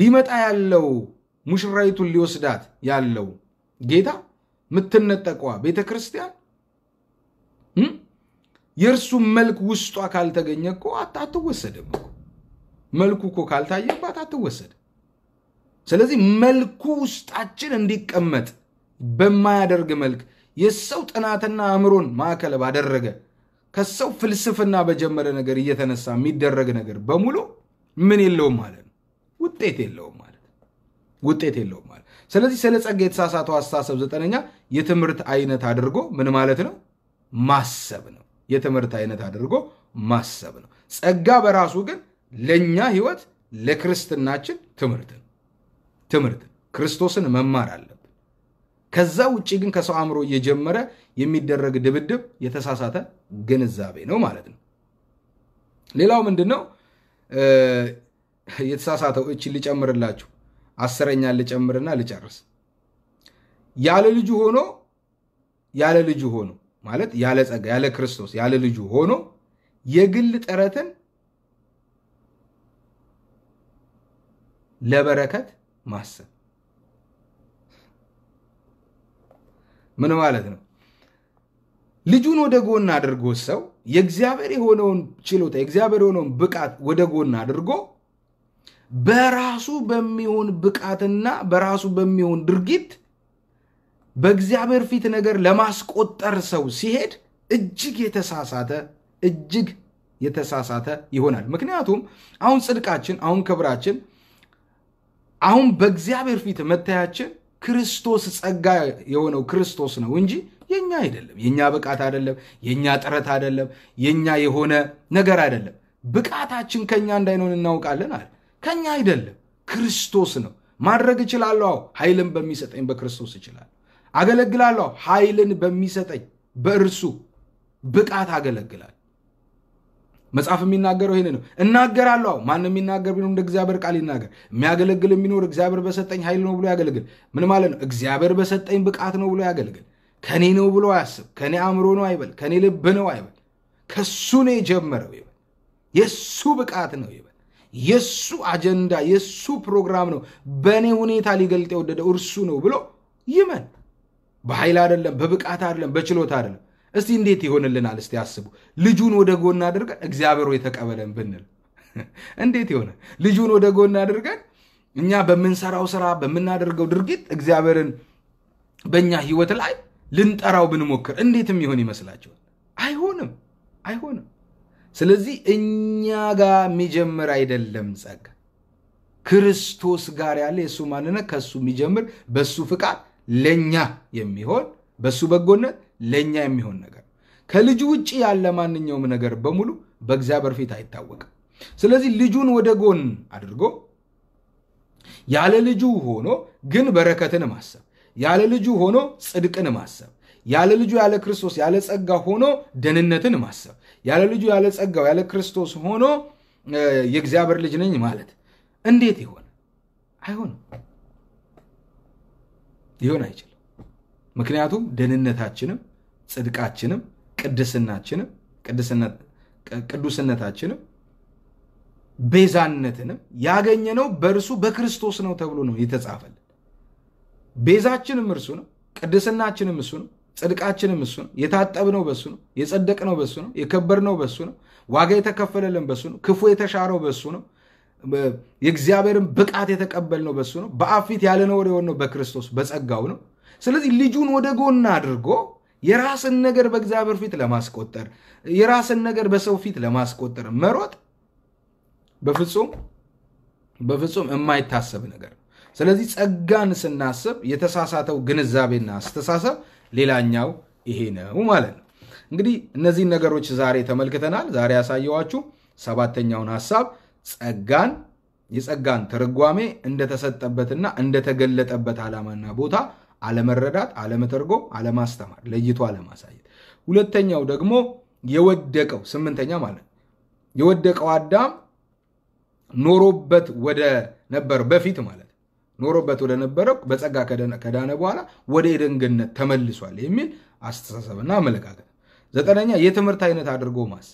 ሊመጣ ያለው ሙሽራይቱን ሊወስዳት ያለው ጌታ የምትነጠቋ ቤተ ክርስቲያን የእርሱ መልክ ውስጧ ካልተገኘ እኮ አትወሰድም። መልኩ እኮ ካልታየባት አትወሰድ። ስለዚህ መልኩ ውስጣችን እንዲቀመጥ በማያደርግ መልክ የሰው ጥናትና አእምሮን ማዕከል ባደረገ ከሰው ፍልስፍና በጀመረ ነገር እየተነሳ የሚደረግ ነገር በሙሉ ምን የለውም ማለት ነው፣ ውጤት የለውም ማለት ውጤት የለውም ማለት። ስለዚህ ስለ ጸጋ የተሳሳተው አስተሳሰብ ዘጠነኛ የትምህርት አይነት አድርጎ ምን ማለት ነው ማሰብ ነው። የትምህርት አይነት አድርጎ ማሰብ ነው። ጸጋ በራሱ ግን ለእኛ ህይወት ለክርስትናችን ነው። ትምህርት ክርስቶስን መማር አለብን። ከዛ ውጭ ግን ከሰው አእምሮ እየጀመረ የሚደረግ ድብድብ የተሳሳተ ግንዛቤ ነው ማለት ነው። ሌላው ምንድን ነው የተሳሳተው? እች ልጨምርላችሁ፣ አስረኛ ልጨምርና ልጨርስ። ያለ ልጁ ሆኖ ያለ ልጁ ሆኖ ማለት ያለ ጸጋ ያለ ክርስቶስ ያለ ልጁ ሆኖ የግል ጥረትን ለበረከት ማሰብ ምን ማለት ነው? ልጁን ወደ ጎን አድርጎ ሰው የእግዚአብሔር የሆነውን ችሎታ የእግዚአብሔር የሆነውን ብቃት ወደ ጎን አድርጎ በራሱ በሚሆን ብቃትና በራሱ በሚሆን ድርጊት በእግዚአብሔር ፊት ነገር ለማስቆጠር ሰው ሲሄድ እጅግ የተሳሳተ እጅግ የተሳሳተ ይሆናል። ምክንያቱም አሁን ጽድቃችን፣ አሁን ክብራችን፣ አሁን በእግዚአብሔር ፊት መታያችን ክርስቶስ ጸጋ የሆነው ክርስቶስ ነው እንጂ የኛ አይደለም። የኛ ብቃት አይደለም። የኛ ጥረት አይደለም። የኛ የሆነ ነገር አይደለም። ብቃታችን ከኛ እንዳይሆን እናውቃለን አለ። ከኛ አይደለም፣ ክርስቶስ ነው። ማድረግ እችላለሁ፣ ኃይልን በሚሰጠኝ በክርስቶስ እችላለሁ። አገለግላለሁ። ኃይልን በሚሰጠኝ በእርሱ ብቃት አገለግላል። መጽሐፍ የሚናገረው ይህን ነው። እናገራለሁ። ማን የሚናገር ቢኖር እንደ እግዚአብሔር ቃል ይናገር። የሚያገለግል የሚኖር እግዚአብሔር በሰጠኝ ኃይል ነው ብሎ ያገለግል። ምን ማለት ነው? እግዚአብሔር በሰጠኝ ብቃት ነው ብሎ ያገልግል። ከኔ ነው ብሎ አያስብ። ከኔ አእምሮ ነው አይበል። ከኔ ልብ ነው አይበል። ከሱ ነው የጀመረው ይበል። የሱ ብቃት ነው ይበል። የሱ አጀንዳ፣ የሱ ፕሮግራም ነው። በእኔ ሁኔታ ሊገልጥ የወደደው እርሱ ነው ብሎ ይመን። በኃይል አይደለም፣ በብቃት አይደለም፣ በችሎታ አይደለም። እስቲ እንዴት ይሆንልናል? እስቲ አስቡ። ልጁን ወደ ጎን አድርገን እግዚአብሔር የተቀበለን ብንል (laughs) እንዴት ይሆነ? ልጁን ወደ ጎን አድርገን እኛ በምንሰራው ስራ በምናደርገው ድርጊት እግዚአብሔርን በእኛ ህይወት ላይ ልንጠራው ብንሞክር እንዴትም ይሆን ይመስላችኋል? አይሆንም፣ አይሆንም። ስለዚህ እኛ ጋር የሚጀምር አይደለም ጸጋ፣ ክርስቶስ ጋር ያለ የእሱ ማንነት ከእሱ የሚጀምር በእሱ ፍቃድ ለእኛ የሚሆን በእሱ በጎነት ለእኛ የሚሆን ነገር ከልጁ ውጭ ያለ ማንኛውም ነገር በሙሉ በእግዚአብሔር ፊት አይታወቅም። ስለዚህ ልጁን ወደ ጎን አድርጎ ያለ ልጁ ሆኖ ግን በረከትን ማሰብ፣ ያለ ልጁ ሆኖ ጽድቅን ማሰብ፣ ያለ ልጁ ያለ ክርስቶስ ያለ ጸጋ ሆኖ ደህንነትን ማሰብ፣ ያለ ልጁ ያለ ጸጋው ያለ ክርስቶስ ሆኖ የእግዚአብሔር ልጅ ነኝ ማለት እንዴት ይሆን? አይሆንም። ሊሆን አይችልም። ምክንያቱም ደህንነታችንም ጽድቃችንም ቅድስናችንም ቅዱስነታችንም ቤዛነትንም ያገኘነው በእርሱ በክርስቶስ ነው ተብሎ ነው የተጻፈልን። ቤዛችንም እርሱ ነው፣ ቅድስናችንም እሱ ነው፣ ጽድቃችንም እሱ ነው። የታጠብነው በሱ ነው፣ የጸደቅነው በሱ ነው፣ የከበርነው በሱ ነው፣ ዋጋ የተከፈለልን በሱ ነው፣ ክፉ የተሻረው በሱ ነው፣ የእግዚአብሔርን ብቃት የተቀበልነው በሱ ነው። በአፊት ፊት የሆነው በክርስቶስ በጸጋው ነው። ስለዚህ ልጁን ወደ ጎን አድርጎ የራስን ነገር በእግዚአብሔር ፊት ለማስቆጠር የራስን ነገር በሰው ፊት ለማስቆጠር መሮጥ በፍጹም በፍጹም የማይታሰብ ነገር ነው። ስለዚህ ጸጋን ስናስብ የተሳሳተው ግንዛቤና አስተሳሰብ ሌላኛው ይሄ ነው ማለት ነው። እንግዲህ እነዚህን ነገሮች ዛሬ ተመልክተናል። ዛሬ ያሳየዋችሁ ሰባተኛውን ሀሳብ ጸጋን የጸጋን ትርጓሜ እንደተሰጠበትና እንደተገለጠበት ዓላማና ቦታ አለመረዳት፣ አለመተርጎም፣ አለማስተማር፣ ለይቶ አለማሳየት። ሁለተኛው ደግሞ የወደቀው ስምንተኛ ማለት ነው የወደቀው አዳም ኖሮበት ወደ ነበር በፊት ማለት ኖሮበት ወደ ነበረው በጸጋ ከዳነ በኋላ ወደ ኤደን ገነት ተመልሷል የሚል አስተሳሰብና አመለካከት። ዘጠነኛ የትምህርት አይነት አድርጎ ማስ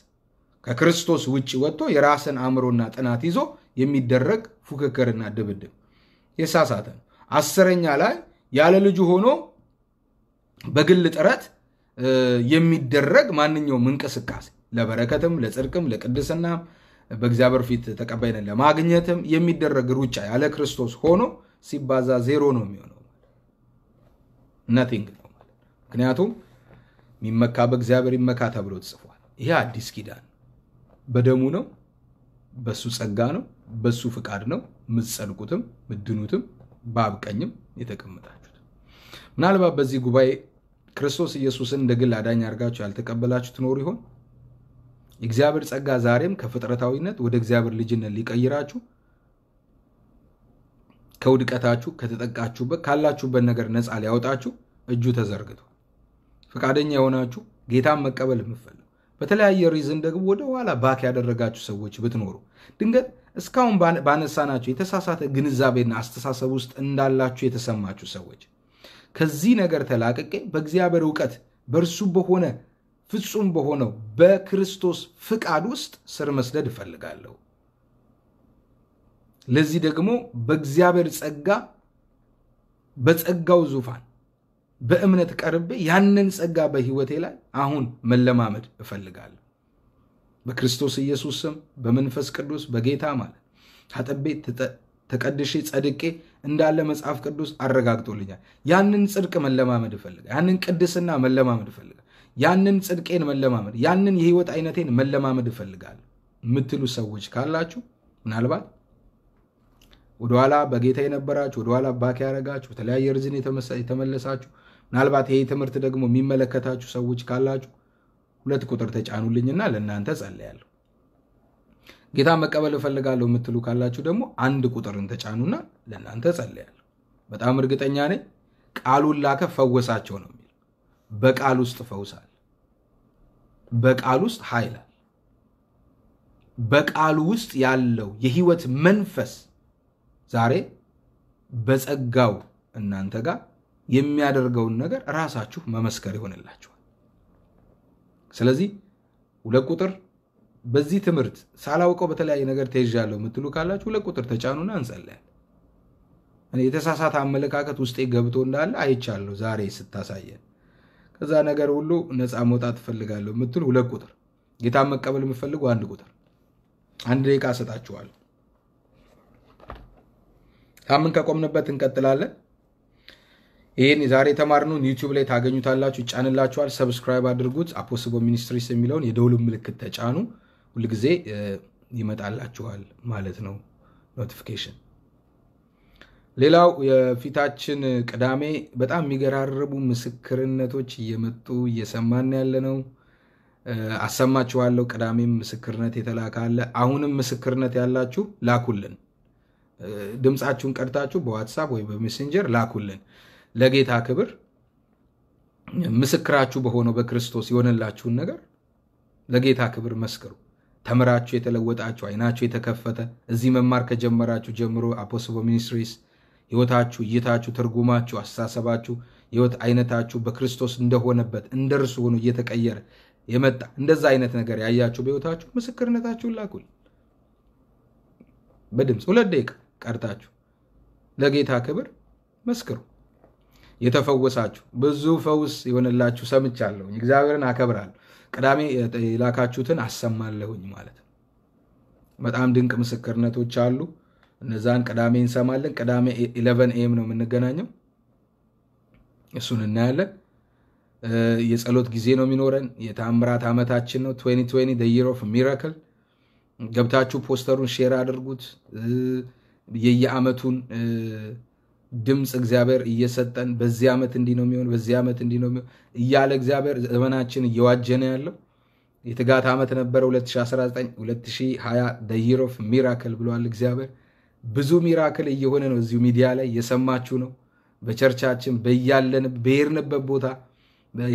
ከክርስቶስ ውጭ ወጥቶ የራስን አእምሮና ጥናት ይዞ የሚደረግ ፉክክርና ድብድብ የሳሳተ ነው። አስረኛ ላይ ያለ ልጁ ሆኖ በግል ጥረት የሚደረግ ማንኛውም እንቅስቃሴ ለበረከትም፣ ለጽድቅም፣ ለቅድስናም በእግዚአብሔር ፊት ተቀባይነት ለማግኘትም የሚደረግ ሩጫ ያለ ክርስቶስ ሆኖ ሲባዛ ዜሮ ነው የሚሆነው። ነቲንግ ነው። ምክንያቱም የሚመካ በእግዚአብሔር ይመካ ተብሎ ተጽፏል። ይሄ አዲስ ኪዳን በደሙ ነው፣ በሱ ጸጋ ነው፣ በሱ ፍቃድ ነው የምትጸድቁትም ምድኑትም በአብ ቀኝም የተቀመጣችሁት። ምናልባት በዚህ ጉባኤ ክርስቶስ ኢየሱስን እንደ ግል አዳኝ አድርጋችሁ ያልተቀበላችሁ ትኖሩ ይሆን? የእግዚአብሔር ጸጋ ዛሬም ከፍጥረታዊነት ወደ እግዚአብሔር ልጅነት ሊቀይራችሁ ከውድቀታችሁ ከተጠቃችሁበት ካላችሁበት ነገር ነፃ ሊያወጣችሁ እጁ ተዘርግቶ ፈቃደኛ የሆናችሁ ጌታን መቀበል የምፈልግ በተለያየ ሪዝን ደግሞ ወደ ኋላ ባክ ያደረጋችሁ ሰዎች ብትኖሩ ድንገት እስካሁን ባነሳናቸው የተሳሳተ ግንዛቤና አስተሳሰብ ውስጥ እንዳላችሁ የተሰማችሁ ሰዎች ከዚህ ነገር ተላቅቄ በእግዚአብሔር እውቀት በእርሱ በሆነ ፍጹም በሆነው በክርስቶስ ፍቃድ ውስጥ ስር መስደድ እፈልጋለሁ። ለዚህ ደግሞ በእግዚአብሔር ጸጋ በጸጋው ዙፋን በእምነት ቀርቤ ያንን ጸጋ በህይወቴ ላይ አሁን መለማመድ እፈልጋለሁ። በክርስቶስ ኢየሱስ ስም በመንፈስ ቅዱስ በጌታ ማለት ታጥቤ ተቀድሼ ጸድቄ እንዳለ መጽሐፍ ቅዱስ አረጋግጦልኛል። ያንን ጽድቅ መለማመድ እፈልጋለሁ። ያንን ቅድስና መለማመድ እፈልጋለሁ። ያንን ጽድቄን መለማመድ፣ ያንን የህይወት አይነቴን መለማመድ እፈልጋል የምትሉ ሰዎች ካላችሁ ምናልባት ወደኋላ በጌታ የነበራችሁ ወደኋላ ባክ ያደረጋችሁ በተለያየ ርዝን የተመለሳችሁ ምናልባት ይሄ ትምህርት ደግሞ የሚመለከታችሁ ሰዎች ካላችሁ ሁለት ቁጥር ተጫኑልኝና ለእናንተ ጸልያለሁ። ጌታ መቀበል እፈልጋለሁ የምትሉ ካላችሁ ደግሞ አንድ ቁጥርን ተጫኑና ለእናንተ ጸልያለሁ። በጣም እርግጠኛ ነኝ ቃሉን ላከ ፈወሳቸው ነው የሚል። በቃል ውስጥ ፈውሳል፣ በቃል ውስጥ ኃይላል፣ በቃሉ ውስጥ ያለው የህይወት መንፈስ ዛሬ በጸጋው እናንተ ጋር የሚያደርገውን ነገር ራሳችሁ መመስከር ይሆንላችኋል። ስለዚህ ሁለት ቁጥር በዚህ ትምህርት ሳላውቀው በተለያየ ነገር ተይዣለሁ የምትሉ ካላችሁ ሁለት ቁጥር ተጫኑና እንጸለያል። የተሳሳተ አመለካከት ውስጤ ገብቶ እንዳለ አይቻለሁ ዛሬ ስታሳየን። ከዛ ነገር ሁሉ ነፃ መውጣት ትፈልጋለሁ የምትሉ ሁለት ቁጥር፣ ጌታ መቀበል የምፈልጉ አንድ ቁጥር። አንድ ደቂቃ እሰጣችኋለሁ። ሳምን ከቆምንበት እንቀጥላለን። ይህን ዛሬ የተማርነውን ዩቲዩብ ላይ ታገኙታላችሁ፣ ይጫንላችኋል። ሰብስክራይብ አድርጉት። አፖስቦ ሚኒስትሪስ የሚለውን የደውል ምልክት ተጫኑ። ሁልጊዜ ይመጣላችኋል ማለት ነው ኖቲፊኬሽን። ሌላው የፊታችን ቅዳሜ በጣም የሚገራረቡ ምስክርነቶች እየመጡ እየሰማን ያለ ነው። አሰማችኋለሁ። ቅዳሜም ምስክርነት የተላከ አለ። አሁንም ምስክርነት ያላችሁ ላኩልን። ድምፃችሁን ቀድታችሁ በዋትሳፕ ወይ በሜሴንጀር ላኩልን። ለጌታ ክብር ምስክራችሁ በሆነው በክርስቶስ የሆነላችሁን ነገር ለጌታ ክብር መስክሩ። ተምራችሁ የተለወጣችሁ፣ አይናችሁ የተከፈተ እዚህ መማር ከጀመራችሁ ጀምሮ አፖስቦ ሚኒስትሪስ ህይወታችሁ፣ እይታችሁ፣ ትርጉማችሁ፣ አስተሳሰባችሁ፣ ህይወት አይነታችሁ በክርስቶስ እንደሆነበት እንደ እርሱ ሆኖ እየተቀየረ የመጣ እንደዛ አይነት ነገር ያያችሁ በህይወታችሁ ምስክርነታችሁን ላኩል። በድምፅ ሁለት ደቂቃ ቀርታችሁ ለጌታ ክብር መስክሩ። የተፈወሳችሁ ብዙ ፈውስ የሆነላችሁ ሰምቻለሁ። እግዚአብሔርን አከብራለሁ። ቅዳሜ የላካችሁትን አሰማለሁኝ ማለት ነው። በጣም ድንቅ ምስክርነቶች አሉ። እነዛን ቅዳሜ እንሰማለን። ቅዳሜ ኢለቨን ኤም ነው የምንገናኘው፣ እሱን እናያለን። የጸሎት ጊዜ ነው የሚኖረን። የታምራት ዓመታችን ነው 2020 ዘ ኦፍ ሚራክል። ገብታችሁ ፖስተሩን ሼር አድርጉት። የየአመቱን ድምፅ እግዚአብሔር እየሰጠን በዚህ ዓመት እንዲህ ነው የሚሆን፣ በዚህ ዓመት እንዲህ ነው የሚሆን እያለ እግዚአብሔር ዘመናችን እየዋጀነ ያለው የትጋት ዓመት ነበረ 2019 2020 ደይር ኦፍ ሚራክል ብሏል እግዚአብሔር። ብዙ ሚራክል እየሆነ ነው። እዚሁ ሚዲያ ላይ የሰማችሁ ነው። በቸርቻችን በያለን በሄድንበት ቦታ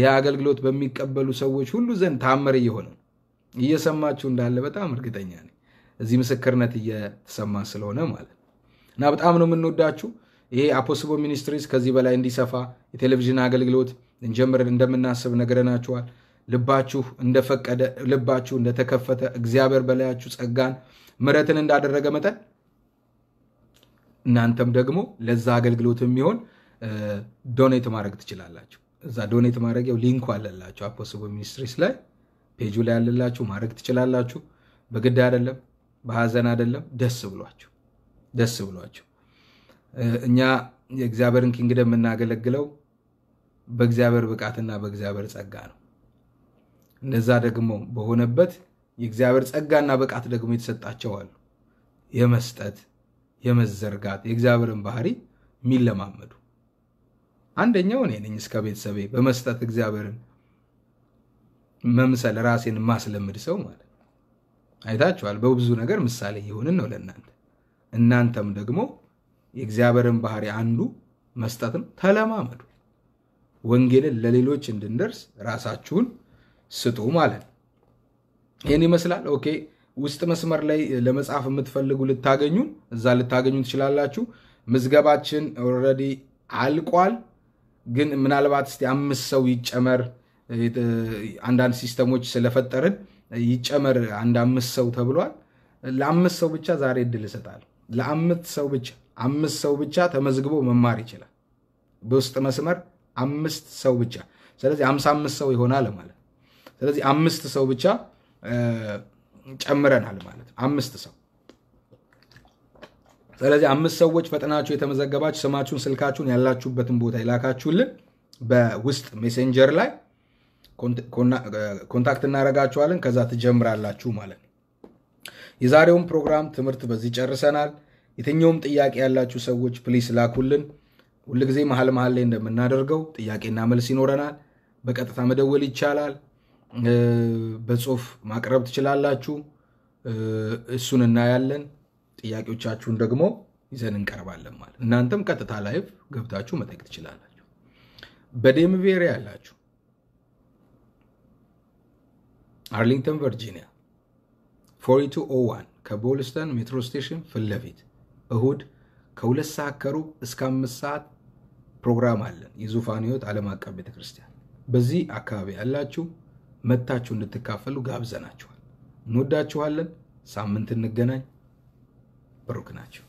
የአገልግሎት በሚቀበሉ ሰዎች ሁሉ ዘንድ ታምር እየሆነ ነው። እየሰማችሁ እንዳለ በጣም እርግጠኛ ነኝ። እዚህ ምስክርነት እየተሰማ ስለሆነ ማለት እና በጣም ነው የምንወዳችሁ። ይሄ አፖስቦ ሚኒስትሪስ ከዚህ በላይ እንዲሰፋ የቴሌቪዥን አገልግሎት እንጀምር እንደምናስብ ነግረናችኋል። ልባችሁ እንደፈቀደ ልባችሁ እንደተከፈተ እግዚአብሔር በላያችሁ ጸጋን ምሕረትን እንዳደረገ መጠን እናንተም ደግሞ ለዛ አገልግሎት የሚሆን ዶኔት ማድረግ ትችላላችሁ። እዛ ዶኔት ማድረግ ያው ሊንኩ አለላችሁ አፖስቦ ሚኒስትሪስ ላይ ፔጁ ላይ ያለላችሁ ማድረግ ትችላላችሁ። በግድ አይደለም፣ በሀዘን አይደለም፣ ደስ ብሏችሁ ደስ ብሏችሁ እኛ የእግዚአብሔርን ኪንግደም የምናገለግለው በእግዚአብሔር ብቃትና በእግዚአብሔር ጸጋ ነው። እንደዛ ደግሞ በሆነበት የእግዚአብሔር ጸጋና ብቃት ደግሞ የተሰጣቸው አሉ። የመስጠት የመዘርጋት የእግዚአብሔርን ባህሪ የሚለማመዱ አንደኛው እኔ ነኝ። እስከ ቤተሰቤ በመስጠት እግዚአብሔርን መምሰል ራሴን ማስለምድ ሰው ማለት አይታችኋል። በብዙ ነገር ምሳሌ የሆንን ነው ለእናንተ እናንተም ደግሞ የእግዚአብሔርን ባህሪ አንዱ መስጠት ነው። ተለማመዱ። ወንጌልን ለሌሎች እንድንደርስ ራሳችሁን ስጡ ማለት ነው። ይህን ይመስላል። ኦኬ ውስጥ መስመር ላይ ለመጻፍ የምትፈልጉ ልታገኙን እዛ ልታገኙ ትችላላችሁ። ምዝገባችን ኦልሬዲ አልቋል። ግን ምናልባት እስቲ አምስት ሰው ይጨመር፣ አንዳንድ ሲስተሞች ስለፈጠርን ይጨመር አንድ አምስት ሰው ተብሏል። ለአምስት ሰው ብቻ ዛሬ እድል እሰጣለሁ። ለአምስት ሰው ብቻ አምስት ሰው ብቻ ተመዝግቦ መማር ይችላል። በውስጥ መስመር አምስት ሰው ብቻ። ስለዚህ አምሳ አምስት ሰው ይሆናል ማለት። ስለዚህ አምስት ሰው ብቻ ጨምረናል ማለት አምስት ሰው። ስለዚህ አምስት ሰዎች ፈጥናችሁ የተመዘገባችሁ ስማችሁን፣ ስልካችሁን፣ ያላችሁበትን ቦታ ይላካችሁልን በውስጥ ሜሴንጀር ላይ ኮንታክት እናደርጋችኋለን። ከዛ ትጀምራላችሁ ማለት ነው። የዛሬውን ፕሮግራም ትምህርት በዚህ ጨርሰናል። የትኛውም ጥያቄ ያላችሁ ሰዎች ፕሊስ ላኩልን። ሁልጊዜ መሀል መሀል ላይ እንደምናደርገው ጥያቄና መልስ ይኖረናል። በቀጥታ መደወል ይቻላል። በጽሁፍ ማቅረብ ትችላላችሁ። እሱን እናያለን። ጥያቄዎቻችሁን ደግሞ ይዘን እንቀርባለን። ማለት እናንተም ቀጥታ ላይቭ ገብታችሁ መጠየቅ ትችላላችሁ። በዴንቬር ያላችሁ፣ አርሊንግተን ቨርጂኒያ 4201 ከቦልስተን ሜትሮ ስቴሽን ፊት ለፊት እሁድ ከሁለት ሰዓት ከሩብ እስከ አምስት ሰዓት ፕሮግራም አለን። የዙፋን ህይወት ዓለም አቀፍ ቤተክርስቲያን በዚህ አካባቢ ያላችሁ መታችሁ እንድትካፈሉ ጋብዘናችኋል። እንወዳችኋለን። ሳምንት እንገናኝ። ብሩክ ናቸው።